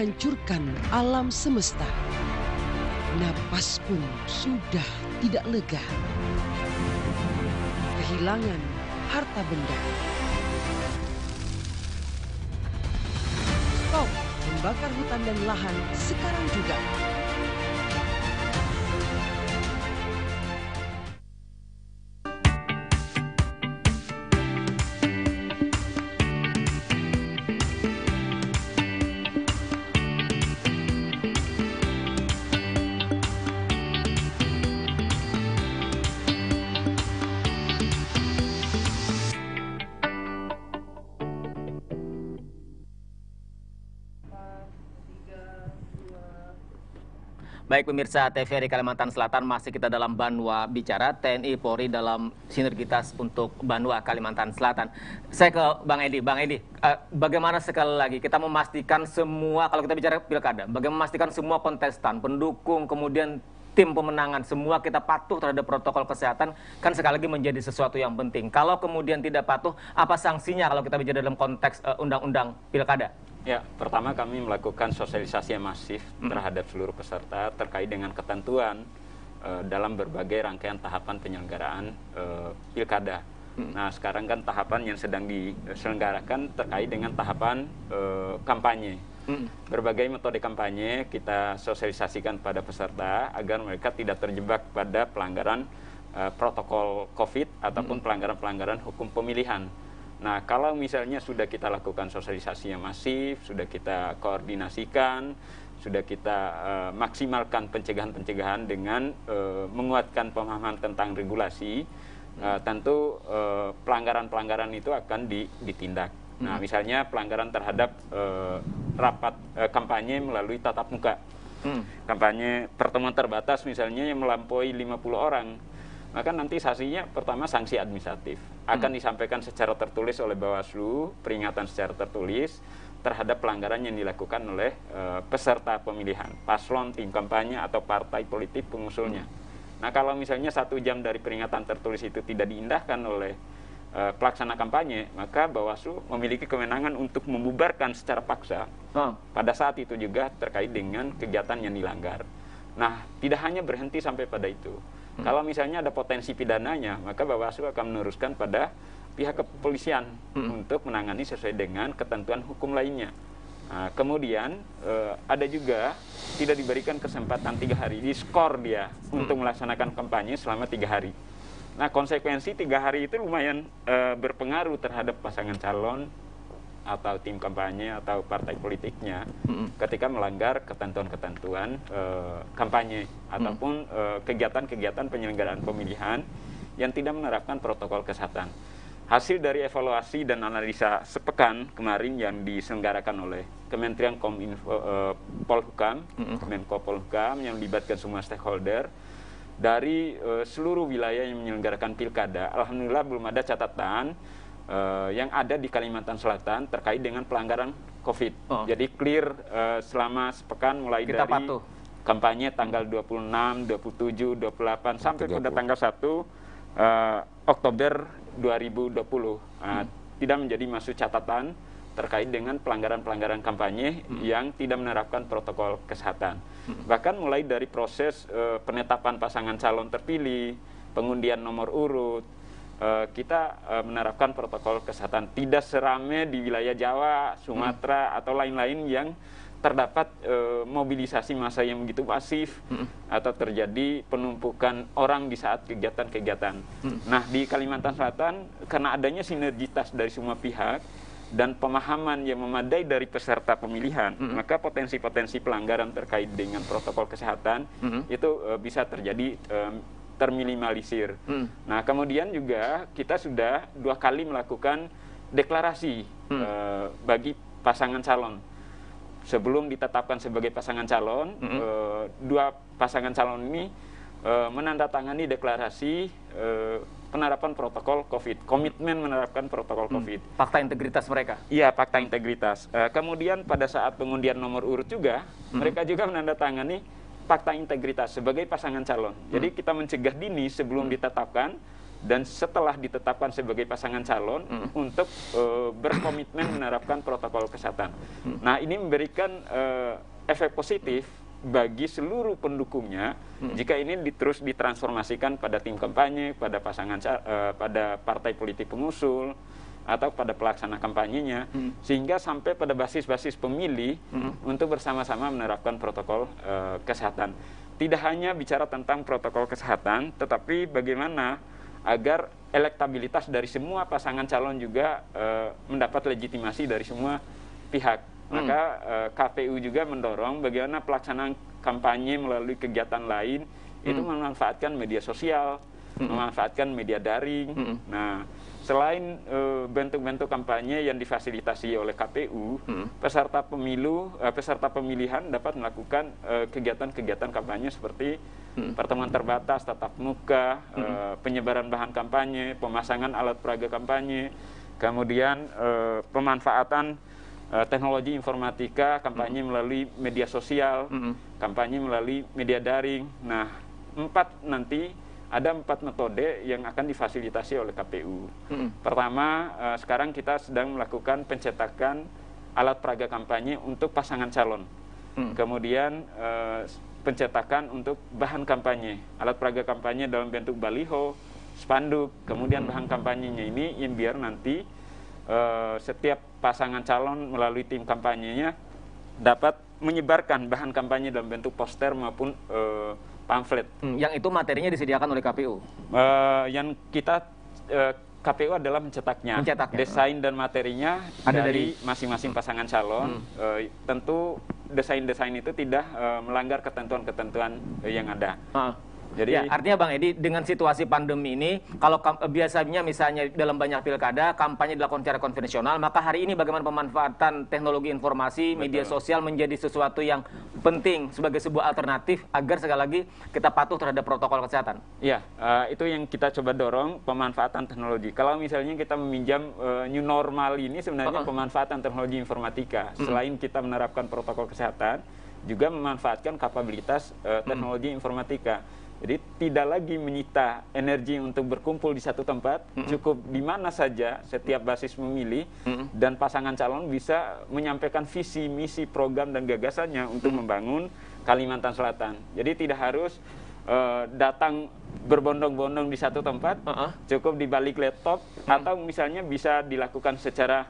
menghancurkan alam semesta. Napas pun sudah tidak lega. Kehilangan harta benda. Stop membakar hutan dan lahan sekarang juga. Baik pemirsa TVRI Kalimantan Selatan masih kita dalam Banua bicara TNI Polri dalam sinergitas untuk Banua Kalimantan Selatan. Saya ke Bang Edi, Bang Edi, eh, bagaimana sekali lagi kita memastikan semua kalau kita bicara pilkada, bagaimana memastikan semua kontestan, pendukung, kemudian tim pemenangan semua kita patuh terhadap protokol kesehatan kan sekali lagi menjadi sesuatu yang penting. Kalau kemudian tidak patuh, apa sanksinya kalau kita bicara dalam konteks eh, undang -undang pilkada? Ya, pertama kami melakukan sosialisasi yang masif hmm. terhadap seluruh peserta terkait dengan ketentuan uh, dalam berbagai rangkaian tahapan penyelenggaraan uh, pilkada. Hmm. Nah, sekarang kan tahapan yang sedang diselenggarakan terkait dengan tahapan uh, kampanye. Hmm. Berbagai metode kampanye kita sosialisasikan pada peserta agar mereka tidak terjebak pada pelanggaran uh, protokol COVID ataupun pelanggaran-pelanggaran hukum pemilihan Nah, kalau misalnya sudah kita lakukan sosialisasi yang masif, sudah kita koordinasikan, sudah kita uh, maksimalkan pencegahan-pencegahan dengan uh, menguatkan pemahaman tentang regulasi, uh, tentu pelanggaran-pelanggaran itu akan di, ditindak. Nah, hmm. misalnya pelanggaran terhadap rapat kampanye melalui tatap muka. Hmm. Kampanye pertemuan terbatas misalnya yang melampaui 50 orang maka nanti sanksinya pertama sanksi administratif hmm. akan hmm. disampaikan secara tertulis oleh Bawaslu peringatan secara tertulis terhadap pelanggaran yang dilakukan oleh e, peserta pemilihan paslon tim kampanye atau partai politik pengusulnya. Hmm. Nah kalau misalnya satu jam dari peringatan tertulis itu tidak diindahkan oleh e, pelaksana kampanye maka Bawaslu memiliki kewenangan untuk membubarkan secara paksa hmm. pada saat itu juga terkait dengan kegiatan yang dilanggar. Nah tidak hanya berhenti sampai pada itu Hmm. Kalau misalnya ada potensi pidananya, maka Bawaslu akan meneruskan pada pihak kepolisian hmm. untuk menangani sesuai dengan ketentuan hukum lainnya. Nah, kemudian eh, ada juga tidak diberikan kesempatan tiga hari, skor dia hmm. untuk melaksanakan kampanye selama tiga hari. Nah konsekuensi tiga hari itu lumayan eh, berpengaruh terhadap pasangan calon atau tim kampanye atau partai politiknya hmm ketika melanggar ketentuan-ketentuan uh, kampanye ataupun kegiatan eh, kegiatan-kegiatan penyelenggaraan pemilihan yang tidak menerapkan protokol kesehatan. Hasil dari evaluasi dan analisa sepekan kemarin yang diselenggarakan oleh Kementerian Kominfo uh, eh, Polhukam, hmm Menko Polhukam yang melibatkan semua stakeholder dari uh, seluruh wilayah yang menyelenggarakan pilkada, alhamdulillah belum ada catatan uh, yang ada di Kalimantan Selatan terkait dengan pelanggaran COVID. Oh. Jadi clear uh, selama sepekan mulai Kita dari patuh. kampanye tanggal 26, 27, 28 sampai pada tanggal 1 uh, eh, Oktober 2020. Uh, ah, hmm. Tidak menjadi masuk catatan terkait dengan pelanggaran-pelanggaran kampanye hmm. yang tidak menerapkan protokol kesehatan. Hmm. Bahkan mulai dari proses uh, penetapan pasangan calon terpilih, pengundian nomor urut, Eh, kita eh, menerapkan protokol kesehatan tidak serame di wilayah Jawa, Sumatera hmm. atau lain-lain yang terdapat e, mobilisasi massa yang begitu pasif hmm. atau terjadi penumpukan orang di saat kegiatan-kegiatan. Hmm. Nah, di Kalimantan Selatan karena adanya sinergitas dari semua pihak dan pemahaman yang memadai dari peserta pemilihan, mm. maka potensi-potensi pelanggaran terkait dengan protokol kesehatan mm. itu uh, bisa terjadi uh, terminimalisir. Hmm. Nah, kemudian juga kita sudah dua kali melakukan deklarasi hmm. Eh, bagi pasangan calon. Sebelum ditetapkan sebagai pasangan calon, hmm. Eh, dua pasangan calon ini eh, menandatangani deklarasi eh, penerapan protokol COVID, komitmen menerapkan protokol hmm. COVID. Hmm. Fakta integritas mereka? Iya, fakta integritas. kemudian pada saat pengundian nomor urut juga, hmm. mereka juga menandatangani fakta integritas sebagai pasangan calon. Hmm. Jadi kita mencegah dini sebelum hmm. ditetapkan dan setelah ditetapkan sebagai pasangan calon hmm. untuk e, berkomitmen menerapkan protokol kesehatan. Hmm. Nah, ini memberikan e, efek positif bagi seluruh pendukungnya hmm. jika ini terus ditransformasikan pada tim kampanye, pada pasangan e, pada partai politik pengusul, atau pada pelaksana kampanyenya hmm. sehingga sampai pada basis-basis pemilih hmm. untuk bersama-sama menerapkan protokol uh, kesehatan. Tidak hanya bicara tentang protokol kesehatan, tetapi bagaimana agar elektabilitas dari semua pasangan calon juga uh, mendapat legitimasi dari semua pihak. Hmm. Maka uh, eh, KPU juga mendorong bagaimana pelaksanaan kampanye melalui kegiatan lain hmm. itu memanfaatkan media sosial, hmm. memanfaatkan media daring. Hmm. Nah, selain eh, bentuk-bentuk kampanye yang difasilitasi oleh KPU, hmm. peserta pemilu, eh, peserta pemilihan dapat melakukan eh, kegiatan-kegiatan kampanye seperti hmm. pertemuan terbatas, tatap muka, hmm. penyebaran bahan kampanye, pemasangan alat peraga kampanye, kemudian pemanfaatan teknologi informatika, kampanye hmm. melalui media sosial, hmm. kampanye melalui media daring. Nah, empat nanti ada empat metode yang akan difasilitasi oleh KPU. Hmm. Pertama, uh, sekarang kita sedang melakukan pencetakan alat peraga kampanye untuk pasangan calon. Hmm. Kemudian uh, pencetakan untuk bahan kampanye, alat peraga kampanye dalam bentuk baliho, spanduk, kemudian hmm. bahan kampanyenya ini yang biar nanti uh, setiap pasangan calon melalui tim kampanyenya dapat menyebarkan bahan kampanye dalam bentuk poster maupun uh, pamflet. Hmm, yang itu materinya disediakan oleh KPU. Uh, eh, yang kita uh, eh, KPU adalah mencetaknya. Mencetaknya. Desain dan materinya ada dari masing-masing pasangan calon. Hmm. Uh, tentu desain-desain itu tidak uh, melanggar ketentuan-ketentuan yang ada. Uh. Jadi ya, artinya Bang Edi dengan situasi pandemi ini kalau eh, biasanya misalnya dalam banyak pilkada kampanye dilakukan secara konvensional, maka hari ini bagaimana pemanfaatan teknologi informasi, Betul. media sosial menjadi sesuatu yang penting sebagai sebuah alternatif agar sekali lagi kita patuh terhadap protokol kesehatan. Ya, uh, itu yang kita coba dorong pemanfaatan teknologi. Kalau misalnya kita meminjam uh, new normal ini sebenarnya uh -uh. pemanfaatan teknologi informatika. Hmm. Selain kita menerapkan protokol kesehatan, juga memanfaatkan kapabilitas uh, teknologi hmm. informatika jadi tidak lagi menyita energi untuk berkumpul di satu tempat, mm -hmm. cukup di mana saja setiap basis memilih mm -hmm. dan pasangan calon bisa menyampaikan visi, misi, program dan gagasannya untuk mm -hmm. membangun Kalimantan Selatan. Jadi tidak harus uh, datang berbondong-bondong di satu tempat, uh -huh. cukup di balik laptop mm -hmm. atau misalnya bisa dilakukan secara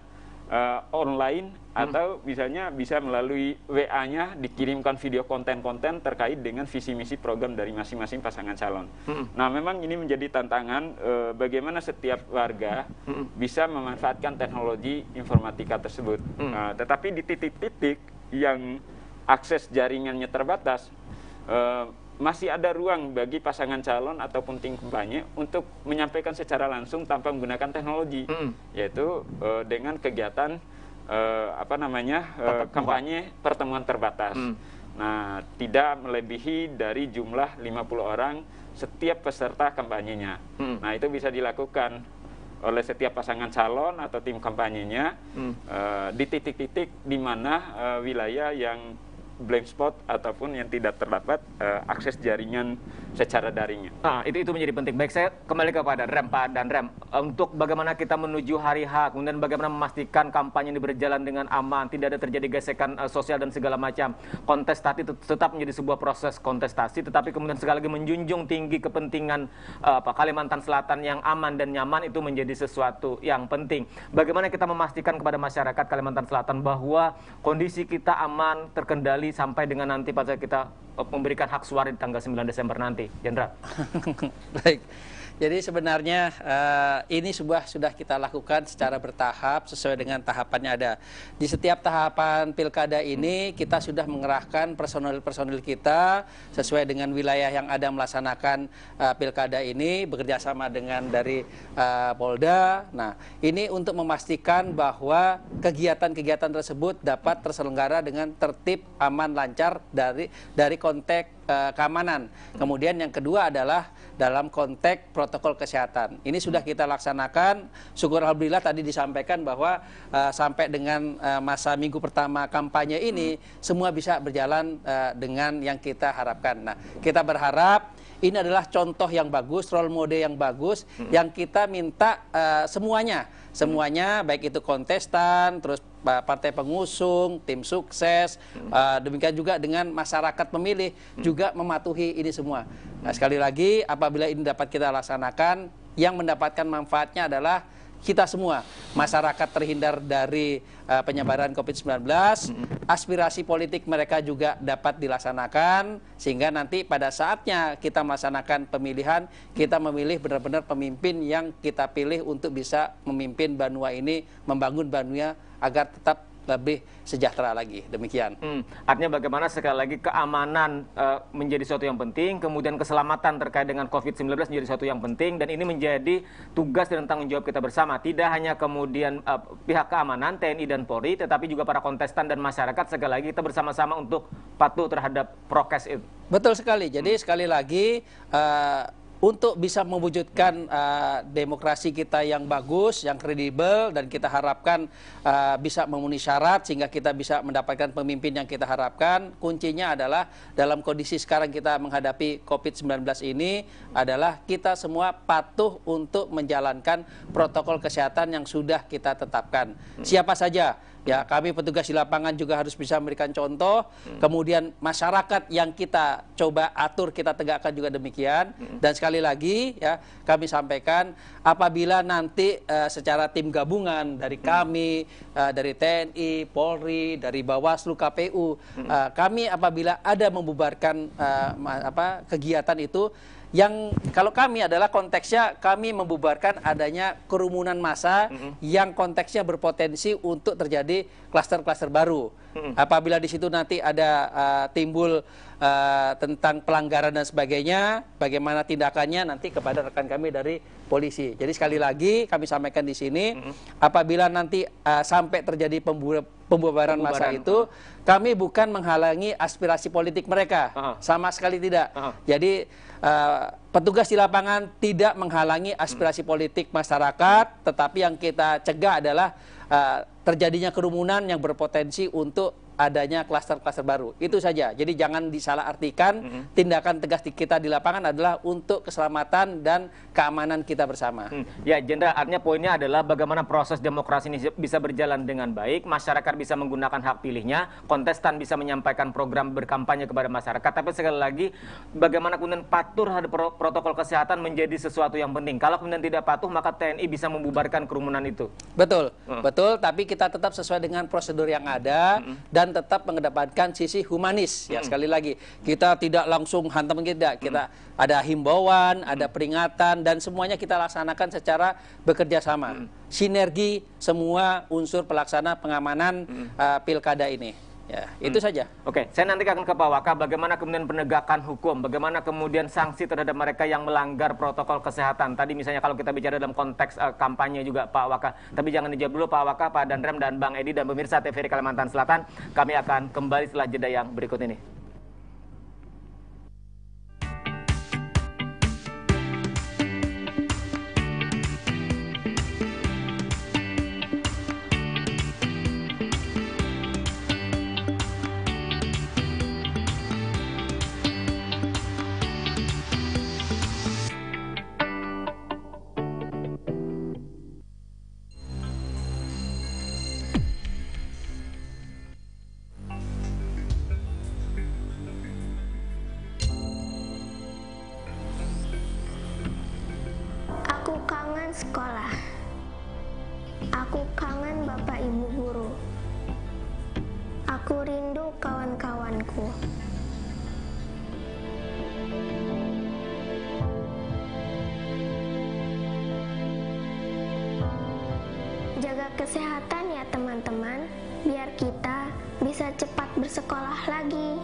uh, online hmm. atau misalnya bisa melalui WA-nya dikirimkan video konten-konten terkait dengan visi misi program dari masing-masing pasangan calon. Hmm. Nah, memang ini menjadi tantangan uh, bagaimana setiap warga hmm. bisa memanfaatkan teknologi informatika tersebut. Hmm. Uh, tetapi di titik-titik yang akses jaringannya terbatas uh, masih ada ruang bagi pasangan calon ataupun tim kampanye untuk menyampaikan secara langsung tanpa menggunakan teknologi, mm. yaitu uh, dengan kegiatan uh, apa namanya uh, kampanye pertemuan terbatas. Mm. Nah, tidak melebihi dari jumlah 50 orang setiap peserta kampanyenya. Mm. Nah, itu bisa dilakukan oleh setiap pasangan calon atau tim kampanyenya hmm. uh, di titik-titik di mana uh, wilayah yang blind spot ataupun yang tidak terdapat eh, akses jaringan secara daringnya. Nah, itu itu menjadi penting. Baik, saya kembali kepada Rem Pak dan Rem eh, untuk bagaimana kita menuju hari H, kemudian bagaimana memastikan kampanye ini berjalan dengan aman, tidak ada terjadi gesekan uh, sosial dan segala macam. Kontestasi tetap menjadi sebuah proses kontestasi, tetapi kemudian sekali lagi menjunjung tinggi kepentingan uh, apa, Kalimantan Selatan yang aman dan nyaman itu menjadi sesuatu yang penting. Bagaimana kita memastikan kepada masyarakat Kalimantan Selatan bahwa kondisi kita aman, terkendali sampai dengan nanti pada kita memberikan hak suara di tanggal 9 Desember nanti nanti, Jenderal? Baik. Jadi sebenarnya uh, ini sebuah sudah kita lakukan secara bertahap sesuai dengan tahapannya ada. Di setiap tahapan pilkada ini kita sudah mengerahkan personil-personil kita sesuai dengan wilayah yang ada melaksanakan uh, pilkada ini bekerjasama dengan dari uh, Polda. Nah ini untuk memastikan bahwa kegiatan-kegiatan tersebut dapat terselenggara dengan tertib, aman, lancar dari dari konteks uh, keamanan. Kemudian yang kedua adalah dalam konteks protokol kesehatan. Ini sudah kita laksanakan. Syukur alhamdulillah tadi disampaikan bahwa uh, sampai dengan uh, masa minggu pertama kampanye ini hmm. semua bisa berjalan uh, dengan yang kita harapkan. Nah, kita berharap ini adalah contoh yang bagus, role model yang bagus hmm. yang kita minta uh, semuanya, semuanya hmm. baik itu kontestan, terus eh, partai pengusung, tim sukses, hmm. uh, demikian juga dengan masyarakat pemilih hmm. juga mematuhi ini semua. Nah, sekali lagi apabila ini dapat kita laksanakan, yang mendapatkan manfaatnya adalah kita semua masyarakat terhindar dari uh, penyebaran COVID-19, aspirasi politik mereka juga dapat dilaksanakan sehingga nanti pada saatnya kita melaksanakan pemilihan kita memilih benar-benar pemimpin yang kita pilih untuk bisa memimpin Banua ini membangun Banua agar tetap lebih sejahtera lagi demikian. Hmm. Artinya bagaimana sekali lagi keamanan uh, menjadi sesuatu yang penting, kemudian keselamatan terkait dengan COVID-19 menjadi sesuatu yang penting dan ini menjadi tugas dan tanggung jawab kita bersama. Tidak hanya kemudian uh, pihak keamanan TNI dan Polri, tetapi juga para kontestan dan masyarakat sekali lagi kita bersama-sama untuk patuh terhadap prokes itu. Betul sekali. Jadi hmm. sekali lagi uh, untuk bisa mewujudkan uh, demokrasi kita yang bagus, yang kredibel, dan kita harapkan uh, bisa memenuhi syarat sehingga kita bisa mendapatkan pemimpin yang kita harapkan. Kuncinya adalah dalam kondisi sekarang kita menghadapi COVID-19 ini adalah kita semua patuh untuk menjalankan protokol kesehatan yang sudah kita tetapkan. Hmm. Siapa saja Ya, kami petugas di lapangan juga harus bisa memberikan contoh. Hmm. Kemudian masyarakat yang kita coba atur, kita tegakkan juga demikian. Hmm. Dan sekali lagi ya, kami sampaikan apabila nanti uh, secara tim gabungan dari kami, uh, dari TNI, Polri, dari Bawaslu, KPU, hmm. uh, eh, kami apabila ada membubarkan uh, apa kegiatan itu yang kalau kami adalah konteksnya kami membubarkan adanya kerumunan massa mm -hmm. yang konteksnya berpotensi untuk terjadi klaster-klaster baru. Mm -hmm. Apabila di situ nanti ada uh, timbul uh, tentang pelanggaran dan sebagainya, bagaimana tindakannya nanti kepada rekan kami dari polisi. Jadi sekali lagi kami sampaikan di sini, mm -hmm. apabila nanti uh, sampai terjadi pembubaran pembubaran massa itu kami bukan menghalangi aspirasi politik mereka, uh -huh. sama sekali tidak. Uh -huh. Jadi uh, petugas di lapangan tidak menghalangi aspirasi politik masyarakat, tetapi yang kita cegah adalah uh, terjadinya kerumunan yang berpotensi untuk adanya klaster-klaster baru. Itu saja. Jadi jangan disalahartikan mm -hmm. tindakan tegas kita di lapangan adalah untuk keselamatan dan keamanan kita bersama. Hmm. Ya, Jenderal, artinya poinnya adalah bagaimana proses demokrasi ini bisa berjalan dengan baik, masyarakat bisa menggunakan hak pilihnya, kontestan bisa menyampaikan program berkampanye kepada masyarakat. Tapi sekali lagi, bagaimana kemudian patuh terhadap protokol kesehatan menjadi sesuatu yang penting. Kalau kemudian tidak patuh, maka TNI bisa membubarkan kerumunan itu. Betul, hmm. betul. Tapi kita tetap sesuai dengan prosedur yang ada hmm. dan dan tetap mengedepankan sisi humanis. Ya hmm. sekali lagi kita tidak langsung hantam tidak. Hmm. Kita ada himbauan, ada hmm. peringatan dan semuanya kita laksanakan secara bekerja sama. Sinergi semua unsur pelaksana pengamanan uh, pilkada ini. Ya, hmm. itu saja. Oke, saya nanti akan ke Pak Waka bagaimana kemudian penegakan hukum, bagaimana kemudian sanksi terhadap mereka yang melanggar protokol kesehatan. Tadi misalnya kalau kita bicara dalam konteks uh, kampanye juga Pak Waka, tapi jangan dijawab dulu Pak Waka, Pak Danrem dan Bang Edi dan pemirsa TVRI Kalimantan Selatan. Kami akan kembali setelah jeda yang berikut ini. kesehatan ya teman-teman, biar kita bisa cepat bersekolah lagi.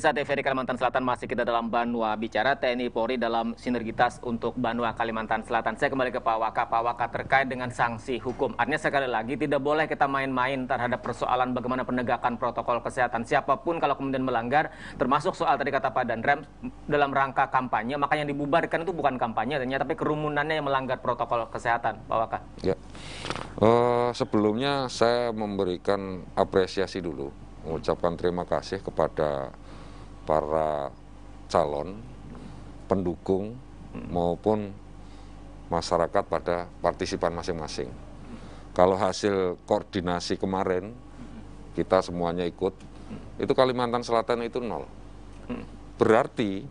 Pemirsa di Kalimantan Selatan masih kita dalam Banua bicara TNI Polri dalam sinergitas untuk Banua Kalimantan Selatan. Saya kembali ke Pak Waka. Pak Waka terkait dengan sanksi hukum. Artinya sekali lagi tidak boleh kita main-main terhadap persoalan bagaimana penegakan protokol kesehatan. Siapapun kalau kemudian melanggar, termasuk soal tadi kata Pak Danrem dalam rangka kampanye, makanya yang dibubarkan itu bukan kampanye, artinya tapi kerumunannya yang melanggar protokol kesehatan, Pak Waka. Ya. Uh, sebelumnya saya memberikan apresiasi dulu, mengucapkan terima kasih kepada para calon pendukung maupun masyarakat pada partisipan masing-masing. Kalau hasil koordinasi kemarin kita semuanya ikut, itu Kalimantan Selatan itu nol. Berarti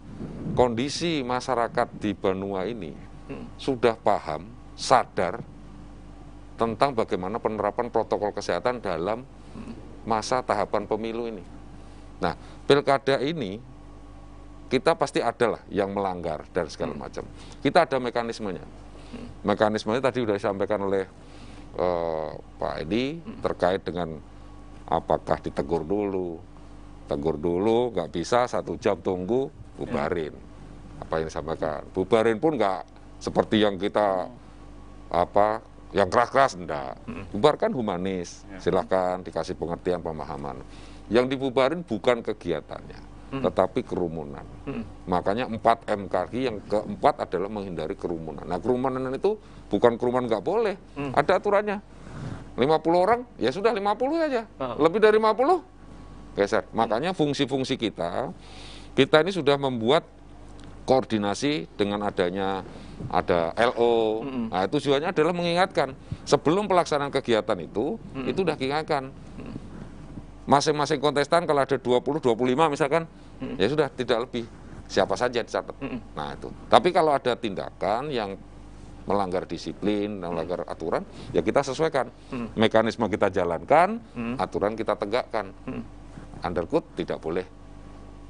kondisi masyarakat di benua ini sudah paham, sadar tentang bagaimana penerapan protokol kesehatan dalam masa tahapan pemilu ini. Nah, pilkada ini kita pasti adalah yang melanggar dan segala hmm. macam. Kita ada mekanismenya. Mekanismenya tadi sudah disampaikan oleh uh, Pak Edi hmm. terkait dengan apakah ditegur dulu, tegur dulu, nggak bisa satu jam tunggu, bubarin. Hmm. Apa yang disampaikan? Bubarin pun nggak seperti yang kita apa yang keras-keras enggak. Bubarkan humanis, ya. silahkan dikasih pengertian pemahaman. Yang dibubarin bukan kegiatannya, hmm. tetapi kerumunan. Hmm. Makanya 4 M yang keempat adalah menghindari kerumunan. Nah kerumunan itu bukan kerumunan nggak boleh, hmm. ada aturannya. 50 orang, ya sudah 50 aja. saja, ah. Lebih dari 50, geser. Makanya fungsi-fungsi kita, kita ini sudah membuat koordinasi dengan adanya ada LO. Nah hmm Nah, tujuannya adalah mengingatkan sebelum pelaksanaan kegiatan itu, hmm itu sudah diingatkan. Hmm masing-masing kontestan kalau ada 20, 25 misalkan, hmm. ya sudah tidak lebih siapa saja dicatat. Hmm. Nah itu. Tapi kalau ada tindakan yang melanggar disiplin, melanggar hmm. aturan, ya kita sesuaikan. Hmm. Mekanisme kita jalankan, hmm. aturan kita tegakkan. Hmm. Undercut tidak boleh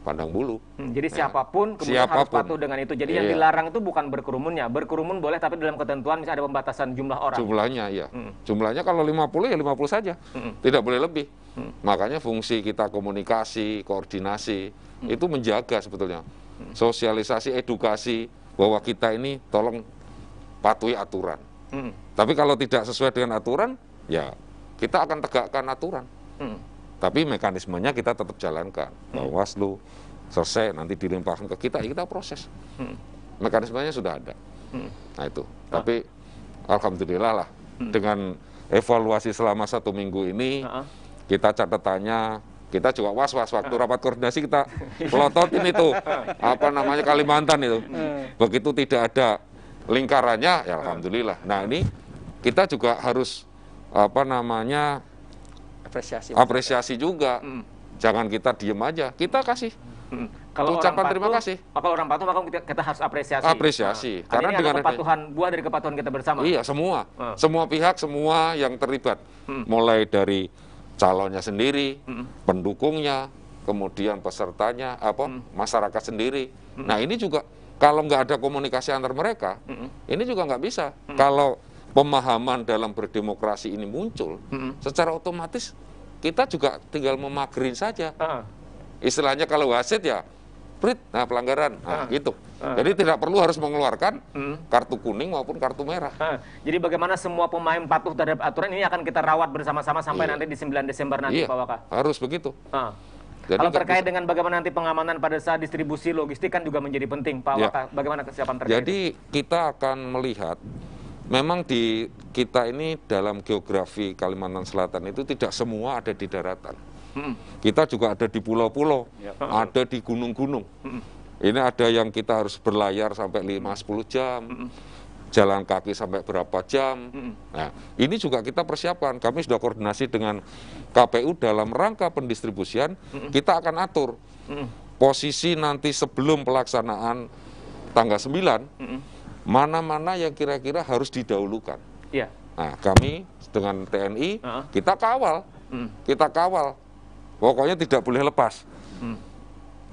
pandang bulu. Hmm, jadi ya. siapapun kemudian siapapun. harus patuh dengan itu. Jadi ya. yang iya. dilarang itu bukan berkerumunnya. Berkerumun boleh tapi dalam ketentuan misalnya ada pembatasan jumlah orang. Jumlahnya ya. Hmm. Jumlahnya kalau 50 ya 50 saja. Hmm. Tidak boleh lebih hmm. makanya fungsi kita komunikasi koordinasi hmm. itu menjaga sebetulnya sosialisasi edukasi bahwa kita ini tolong patuhi aturan hmm. tapi kalau tidak sesuai dengan aturan ya kita akan tegakkan aturan hmm. tapi mekanismenya kita tetap jalankan hmm. bahwa selesai nanti dilimpahkan ke kita ya kita proses hmm. mekanismenya sudah ada hmm. nah itu ah. tapi alhamdulillah lah hmm. dengan evaluasi selama satu minggu ini uh kita catatannya kita juga was was waktu ah. rapat koordinasi kita pelototin itu apa namanya Kalimantan itu ah. begitu tidak ada lingkarannya ya alhamdulillah ah. nah ini kita juga harus apa namanya apresiasi apresiasi juga hmm. jangan kita diem aja kita kasih hmm. kalau ucapan patuh, terima kasih apa orang patuh maka kita, kita harus apresiasi apresiasi nah, karena dengan kepatuhan ada... buah dari kepatuhan kita bersama iya semua hmm. semua pihak semua yang terlibat hmm. mulai dari calonnya sendiri, hmm. pendukungnya, kemudian pesertanya, apa hmm. masyarakat sendiri. Hmm. Nah ini juga kalau nggak ada komunikasi antar mereka, hmm. ini juga nggak bisa. Hmm. Kalau pemahaman dalam berdemokrasi ini muncul, hmm. secara otomatis kita juga tinggal memagrin saja. Uh. Istilahnya kalau wasit ya prit, nah pelanggaran, nah, ah. gitu. Ah. Jadi tidak perlu harus mengeluarkan hmm. kartu kuning maupun kartu merah. Ah. Jadi bagaimana semua pemain patuh terhadap aturan ini akan kita rawat bersama-sama sampai iya. nanti di 9 Desember nanti, iya. Pak Waka. Harus begitu. Ah. Kalau terkait bisa. dengan bagaimana nanti pengamanan pada saat distribusi logistik kan juga menjadi penting, Pak ya. Waka. Bagaimana kesiapan terkait? Jadi itu? kita akan melihat memang di kita ini dalam geografi Kalimantan Selatan itu tidak semua ada di daratan. Hmm. kita juga ada di pulau-pulau, ya. ada di gunung-gunung. Hmm. Ini ada yang kita harus berlayar sampai 5-10 jam, hmm. jalan kaki sampai berapa jam. Hmm. Nah, ini juga kita persiapkan. Kami sudah koordinasi dengan KPU dalam rangka pendistribusian, hmm. kita akan atur hmm. posisi nanti sebelum pelaksanaan tanggal 9, hmm. mana-mana yang kira-kira harus didahulukan. Ya. Nah, kami dengan TNI, uh -huh. kita kawal. Hmm. Kita kawal Pokoknya tidak boleh lepas hmm.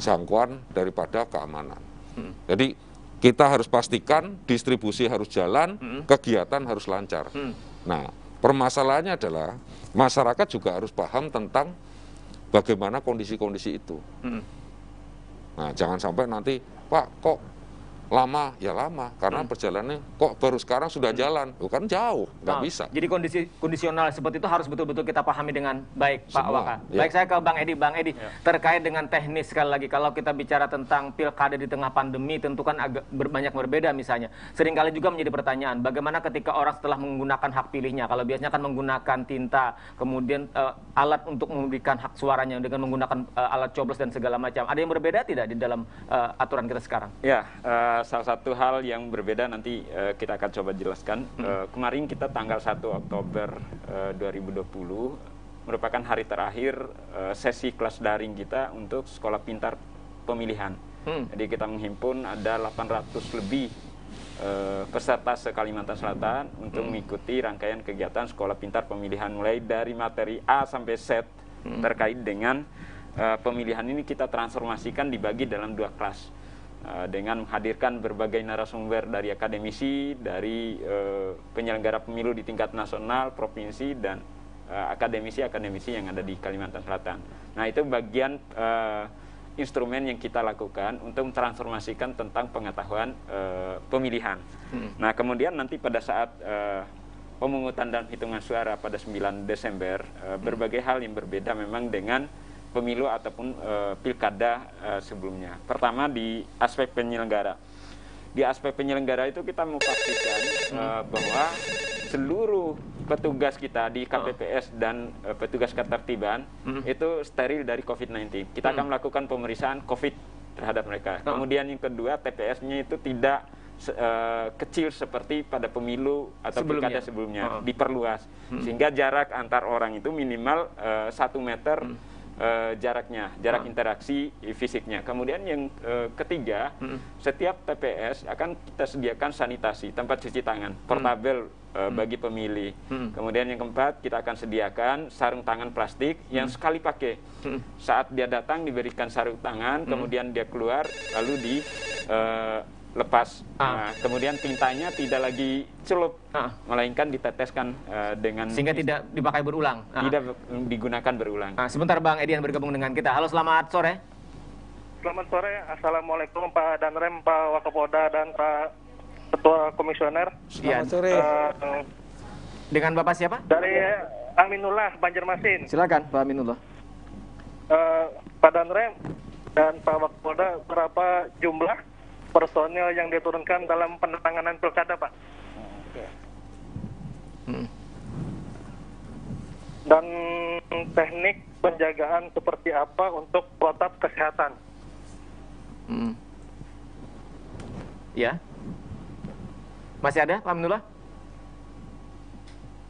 jangkauan daripada keamanan. Hmm. Jadi kita harus pastikan distribusi harus jalan, hmm. kegiatan harus lancar. Hmm. Nah, permasalahannya adalah masyarakat juga harus paham tentang bagaimana kondisi-kondisi itu. Hmm. Nah, jangan sampai nanti Pak kok lama ya lama karena hmm. perjalanannya kok baru sekarang sudah hmm. jalan bukan jauh nggak nah, bisa jadi kondisi kondisional seperti itu harus betul-betul kita pahami dengan baik Semua, Pak Waka ya. baik saya ke Bang Edi Bang Edi ya. terkait dengan teknis sekali lagi kalau kita bicara tentang pilkada di tengah pandemi tentu kan agak banyak berbeda misalnya seringkali juga menjadi pertanyaan bagaimana ketika orang setelah menggunakan hak pilihnya kalau biasanya kan menggunakan tinta kemudian uh, alat untuk memberikan hak suaranya dengan menggunakan uh, alat coblos dan segala macam ada yang berbeda tidak di dalam uh, aturan kita sekarang ya uh, salah satu hal yang berbeda nanti uh, kita akan coba jelaskan. Hmm. Uh, kemarin kita tanggal 1 Oktober eh, uh, 2020 merupakan hari terakhir uh, sesi kelas daring kita untuk sekolah pintar pemilihan. Hmm. Jadi kita menghimpun ada 800 lebih uh, peserta se-Kalimantan Selatan untuk hmm. mengikuti rangkaian kegiatan sekolah pintar pemilihan mulai dari materi A sampai Z hmm. terkait dengan uh, pemilihan ini kita transformasikan dibagi dalam dua kelas Eh, dengan menghadirkan berbagai narasumber dari akademisi, dari eh, penyelenggara pemilu di tingkat nasional, provinsi, dan eh, akademisi-akademisi yang ada di Kalimantan Selatan. Nah itu bagian instrumen yang kita lakukan untuk mentransformasikan tentang pengetahuan pemilihan. Hmm. Nah kemudian nanti pada saat pemungutan dan hitungan suara pada 9 Desember, berbagai hal yang berbeda memang dengan pemilu ataupun e, pilkada e, sebelumnya. Pertama di aspek penyelenggara. Di aspek penyelenggara itu kita mau pastikan hmm. e, eh, bahwa seluruh petugas kita di oh. KPPS dan e, petugas ketertiban mm itu steril dari COVID-19. Kita mm. akan hmm. melakukan pemeriksaan COVID terhadap mereka. Oh. Kemudian yang kedua TPS-nya itu tidak se uh, kecil seperti pada pemilu atau sebelumnya. pilkada sebelumnya, oh. diperluas mm. sehingga jarak antar orang itu minimal satu meter. Mm Eh, jaraknya, jarak hmm. interaksi fisiknya. Kemudian yang uh, ketiga, hmm. setiap TPS akan kita sediakan sanitasi, tempat cuci tangan, portabel hmm. uh, bagi pemilih. Hmm. Kemudian yang keempat, kita akan sediakan sarung tangan plastik yang hmm. sekali pakai. Hmm. Saat dia datang diberikan sarung tangan, hmm. kemudian dia keluar lalu di uh, lepas. Ah. Nah, kemudian tintanya tidak lagi celup, ah. melainkan diteteskan uh, dengan sehingga tidak dipakai berulang. Ah. Tidak digunakan berulang. Ah, sebentar Bang Edian bergabung dengan kita. Halo, selamat sore. Selamat sore. Assalamualaikum Pak Danrem, Pak Wakapolda dan Pak Ketua Komisioner. Selamat sore. Uh, dengan Bapak siapa? Dari Aminullah Banjarmasin. Silakan Pak Aminullah. Uh, Pak Danrem dan Pak Wakapolda berapa jumlah personil yang diturunkan dalam penanganan pilkada, Pak. Okay. Hmm. Dan teknik penjagaan seperti apa untuk protap kesehatan? Hmm. Ya. Masih ada, Pak Menullah?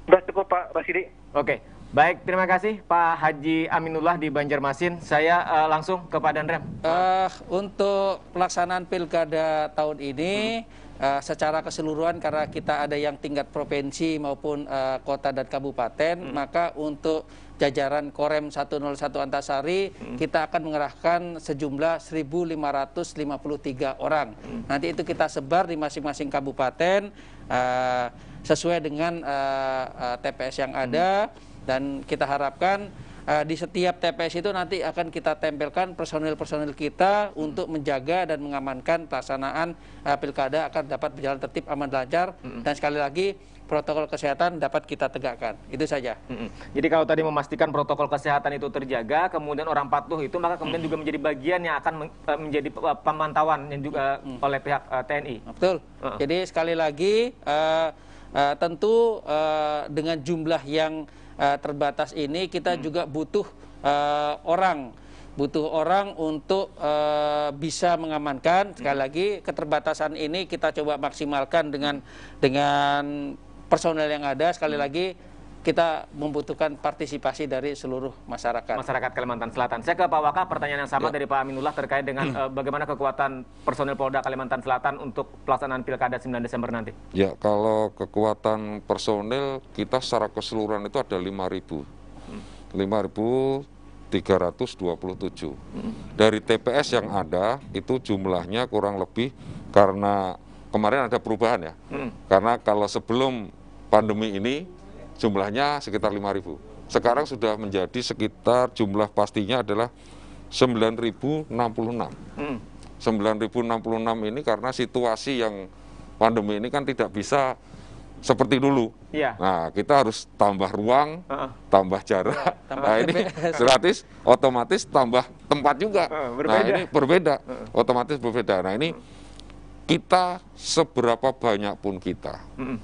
Sudah cukup, Pak Rasidi. Oke. Okay. Baik, terima kasih Pak Haji Aminullah di Banjarmasin. Saya uh, langsung kepada Rem. Uh, eh, untuk pelaksanaan pilkada tahun ini uh, secara keseluruhan karena kita ada yang tingkat provinsi maupun uh, kota dan kabupaten, hmm. maka untuk jajaran Korem 101 Antasari hmm. kita akan mengerahkan sejumlah 1.553 orang. Hmm. Nanti itu kita sebar di masing-masing kabupaten uh, sesuai dengan uh, uh, TPS yang ada. Hmm dan kita harapkan uh, di setiap TPS itu nanti akan kita tempelkan personil-personil kita hmm. untuk menjaga dan mengamankan pelaksanaan uh, pilkada akan dapat berjalan tertib aman lancar hmm. dan sekali lagi protokol kesehatan dapat kita tegakkan itu saja. Hmm. Jadi kalau tadi memastikan protokol kesehatan itu terjaga, kemudian orang patuh itu maka kemudian hmm. juga menjadi bagian yang akan eh, menjadi pemantauan yang juga hmm. oleh pihak uh, TNI. Betul. Uh Jadi sekali lagi uh, uh, tentu uh, dengan jumlah yang uh, terbatas ini kita hmm. juga butuh uh, orang butuh orang untuk uh, bisa mengamankan hmm. sekali lagi keterbatasan ini kita coba maksimalkan dengan dengan personel yang ada sekali hmm. lagi kita membutuhkan partisipasi dari seluruh masyarakat. Masyarakat Kalimantan Selatan. Saya ke Pak Waka, pertanyaan yang sama ya. dari Pak Aminullah terkait dengan uh, bagaimana kekuatan personil Polda Kalimantan Selatan untuk pelaksanaan Pilkada 9 Desember nanti. Ya, kalau kekuatan personil kita secara keseluruhan itu ada 5.000. Hmm. puluh tujuh hmm. Dari TPS yang hmm. ada itu jumlahnya kurang lebih karena kemarin ada perubahan ya. Karena kalau sebelum pandemi ini jumlahnya sekitar 5.000. Sekarang sudah menjadi sekitar jumlah pastinya adalah 9.066. Hmm. 9.066 ini karena situasi yang pandemi ini kan tidak bisa seperti dulu. Ya. Nah, kita harus tambah ruang, uh -uh. tambah jarak. Ya, tambah nah, ini gratis, otomatis tambah tempat juga. Uh, Nah, ini berbeda, uh -uh. otomatis berbeda. Nah, ini kita seberapa banyak pun kita. Uh -uh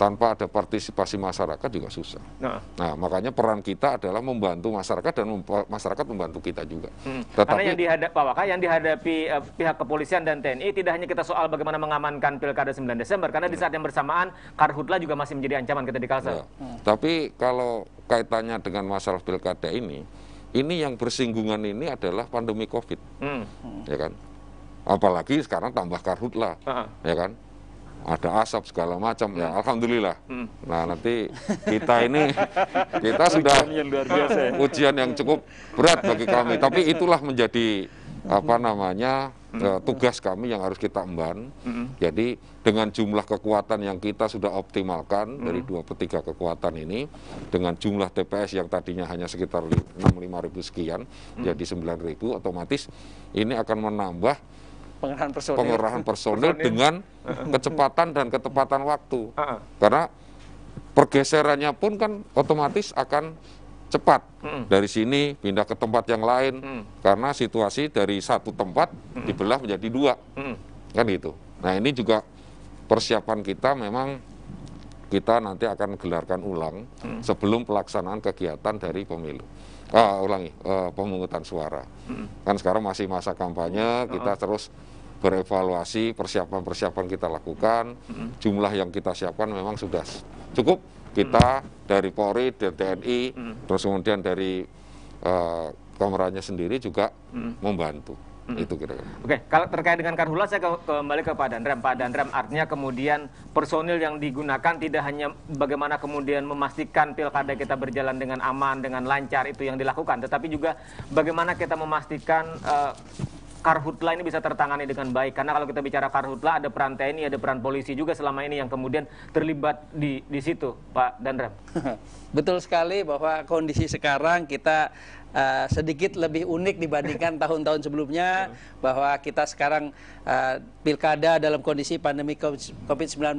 tanpa ada partisipasi masyarakat juga susah. Nah, nah makanya peran kita adalah membantu masyarakat dan mem masyarakat membantu kita juga. Hmm. Tetapi, Karena yang dihadapi, Pak yang dihadapi uh, eh, pihak kepolisian dan TNI tidak hanya kita soal bagaimana mengamankan pilkada 9 Desember, karena di ya. saat yang bersamaan karhutla juga masih menjadi ancaman kita di Kalsel. hmm. Ya. Tapi kalau kaitannya dengan masalah pilkada ini, ini yang bersinggungan ini adalah pandemi COVID, hmm. ya kan. Apalagi sekarang tambah karhutla, uh -huh. ya kan ada asap segala macam ya, ya alhamdulillah hmm. nah nanti kita ini kita sudah ujian yang, luar biasa, ya? ujian yang cukup berat bagi kami tapi itulah menjadi apa hmm. namanya hmm. Eh, tugas kami yang harus kita emban hmm. jadi dengan jumlah kekuatan yang kita sudah optimalkan hmm. dari dua per tiga kekuatan ini dengan jumlah TPS yang tadinya hanya sekitar lima ribu sekian hmm. jadi sembilan ribu otomatis ini akan menambah pengerahan personil, pengerahan personil dengan kecepatan dan ketepatan waktu. Uh -uh. Karena pergeserannya pun kan otomatis akan cepat -uh. dari sini pindah ke tempat yang lain -uh. karena situasi dari satu tempat -uh. dibelah menjadi dua -uh. kan gitu nah ini juga persiapan kita memang kita nanti akan gelarkan ulang -uh. sebelum pelaksanaan kegiatan dari pemilu Uh, ulangi uh, pemungutan suara -uh. kan sekarang masih masa kampanye kita uh -uh. terus berevaluasi persiapan-persiapan kita lakukan, mm-hmm. jumlah yang kita siapkan memang sudah cukup. Kita mm-hmm. dari Polri dan TNI, mm-hmm. terus kemudian dari uh, eh, kameranya sendiri juga membantu. Itu kira-kira. Oke, kalau terkait dengan Karhula saya kembali ke Pak Dandram. Pak Dandram artinya kemudian personil yang digunakan tidak hanya bagaimana kemudian memastikan pilkada kita berjalan dengan aman, dengan lancar itu yang dilakukan, tetapi juga bagaimana kita memastikan uh, karhutla ini bisa tertangani dengan baik karena kalau kita bicara karhutla ada peran TNI ada peran polisi juga selama ini yang kemudian terlibat di di situ Pak Danrem betul sekali bahwa kondisi sekarang kita uh, sedikit lebih unik dibandingkan tahun-tahun sebelumnya bahwa kita sekarang uh, pilkada dalam kondisi pandemi COVID-19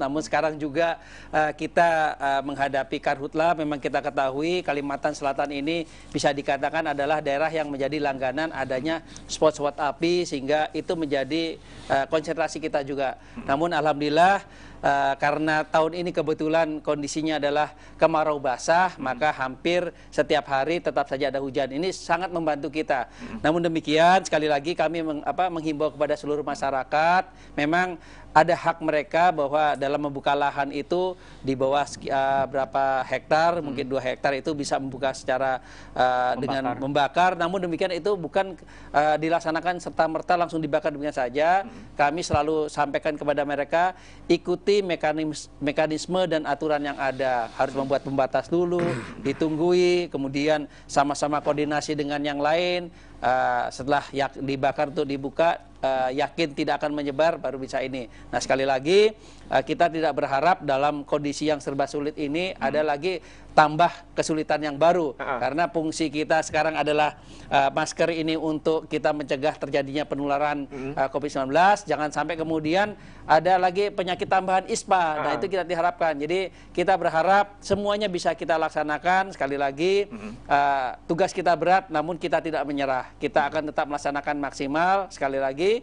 namun sekarang juga uh, kita uh, menghadapi karhutla memang kita ketahui Kalimantan Selatan ini bisa dikatakan adalah daerah yang menjadi langganan adanya spot-spot api sehingga itu menjadi uh, konsentrasi kita juga hmm. namun alhamdulillah uh, karena tahun ini kebetulan kondisinya adalah kemarau basah, hmm. maka hampir setiap hari tetap saja ada hujan. Ini sangat membantu kita. Hmm. Namun demikian, sekali lagi kami meng, apa, menghimbau kepada seluruh masyarakat, memang ada hak mereka bahwa dalam membuka lahan itu di bawah uh, berapa hektar hmm. mungkin dua hektar itu bisa membuka secara uh, membakar. dengan membakar namun demikian itu bukan uh, dilaksanakan serta merta langsung dibakar demikian saja hmm. kami selalu sampaikan kepada mereka ikuti mekanisme mekanisme dan aturan yang ada harus hmm. membuat pembatas dulu hmm. ditunggui kemudian sama-sama koordinasi dengan yang lain uh, setelah yak, dibakar untuk dibuka Eh, yakin tidak akan menyebar baru bisa ini. Nah sekali lagi eh, kita tidak berharap dalam kondisi yang serba sulit ini hmm. ada lagi tambah kesulitan yang baru uh -huh. karena fungsi kita sekarang adalah uh, masker ini untuk kita mencegah terjadinya penularan uh -huh. uh, COVID-19 jangan sampai kemudian ada lagi penyakit tambahan ISPA uh -huh. nah itu kita diharapkan jadi kita berharap semuanya bisa kita laksanakan sekali lagi uh -huh. uh, tugas kita berat namun kita tidak menyerah kita akan tetap melaksanakan maksimal sekali lagi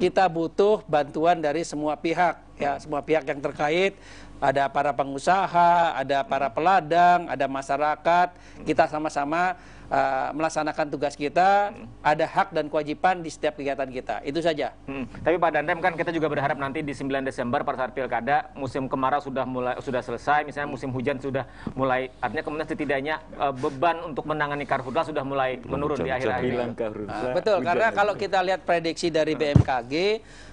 kita butuh bantuan dari semua pihak ya, semua pihak yang terkait, ada para pengusaha, ada para peladang, ada masyarakat. Kita sama-sama uh, melaksanakan tugas kita, hmm. ada hak dan kewajiban di setiap kegiatan kita. Itu saja. Hmm. Tapi Pak Dandem kan kita juga berharap nanti di 9 Desember pada saat pilkada musim kemarau sudah mulai sudah selesai, misalnya musim hujan sudah mulai. Artinya kemudian setidaknya uh, beban untuk menangani karhutla sudah mulai menurun di akhir-akhir. Uh, betul, hujan karena kalau kita lihat prediksi dari hmm. BMKG.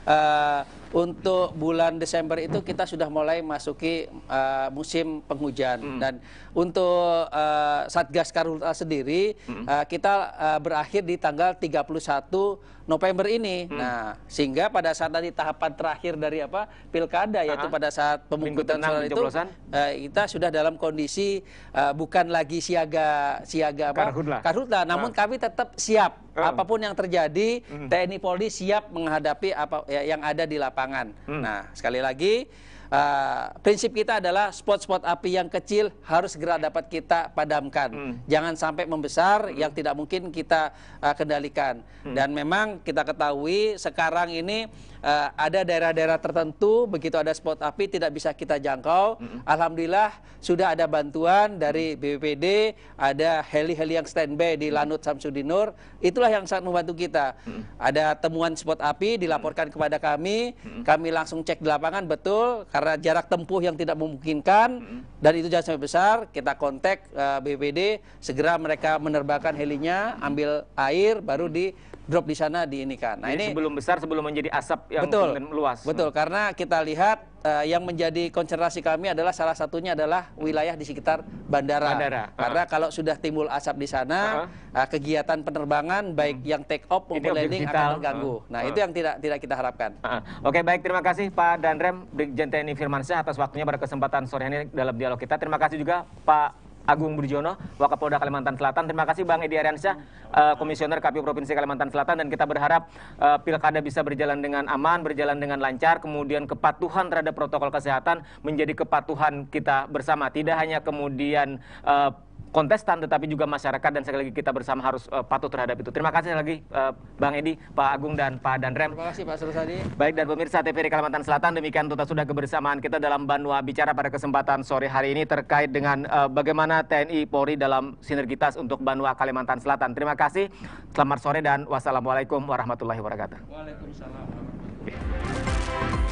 Uh, eh, untuk bulan Desember itu kita sudah mulai masuki uh, musim penghujan mm. dan untuk uh, Satgas Karhutla sendiri mm. uh, kita uh, berakhir di tanggal 31 November ini. Hmm. Nah, sehingga pada saat tadi tahapan terakhir dari apa pilkada yaitu pada saat pemungutan suara itu uh, kita sudah dalam kondisi uh, bukan lagi siaga siaga apa karhutlah, karhutlah namun uh. kami tetap siap uh. apapun yang terjadi uh. TNI Polri siap menghadapi apa ya, yang ada di lapangan. Hmm. Nah, sekali lagi uh, prinsip kita adalah spot-spot api yang kecil harus segera dapat kita padamkan. Hmm. Jangan sampai membesar hmm. yang tidak mungkin kita uh, kendalikan. Hmm. Dan memang kita ketahui sekarang ini uh, ada daerah-daerah tertentu begitu ada spot api tidak bisa kita jangkau. Mm -hmm. Alhamdulillah sudah ada bantuan dari BPD, ada heli-heli yang standby di Lanut Samsudinur. Itulah yang sangat membantu kita. Mm -hmm. Ada temuan spot api dilaporkan mm -hmm. kepada kami, kami langsung cek di lapangan betul karena jarak tempuh yang tidak memungkinkan mm -hmm. dan itu jasa besar. Kita kontak uh, eh, BPD segera mereka menerbangkan helinya, ambil air baru di drop di sana di ini kan. Nah, Jadi iya, ini sebelum besar sebelum menjadi asap yang betul, meluas. Betul, hmm. karena kita lihat uh, yang menjadi konsentrasi kami adalah salah satunya adalah wilayah di sekitar bandara. Bandara. Ah. Karena uh -huh. kalau sudah timbul asap di sana, uh ah. -huh. Eh, uh, kegiatan penerbangan baik uh yang take off maupun landing digital. akan terganggu. Uh ah. -huh. Nah, uh -huh. itu yang tidak tidak kita harapkan. Uh -huh. Oke, okay, baik terima kasih Pak Danrem Brigjen TNI Firmansyah atas waktunya pada kesempatan sore ini dalam dialog kita. Terima kasih juga Pak Agung Burjono, Wakapolda Kalimantan Selatan. Terima kasih Bang Edi Ariansyah, eh, Komisioner KPU Provinsi Kalimantan Selatan dan kita berharap eh, pilkada bisa berjalan dengan aman, berjalan dengan lancar, kemudian kepatuhan terhadap protokol kesehatan menjadi kepatuhan kita bersama. Tidak hanya kemudian eh, kontestan tetapi juga masyarakat dan sekali lagi kita bersama harus uh, patuh terhadap itu. Terima kasih lagi uh, Bang Edi, Pak Agung dan Pak Danrem. Terima kasih Pak Surusadi. Baik dan pemirsa TVRI Kalimantan Selatan demikian tuntas sudah kebersamaan kita dalam Banua bicara pada kesempatan sore hari ini terkait dengan uh, bagaimana TNI Polri dalam sinergitas untuk Banua Kalimantan Selatan. Terima kasih. Selamat sore dan wassalamualaikum warahmatullahi wabarakatuh. Waalaikumsalam.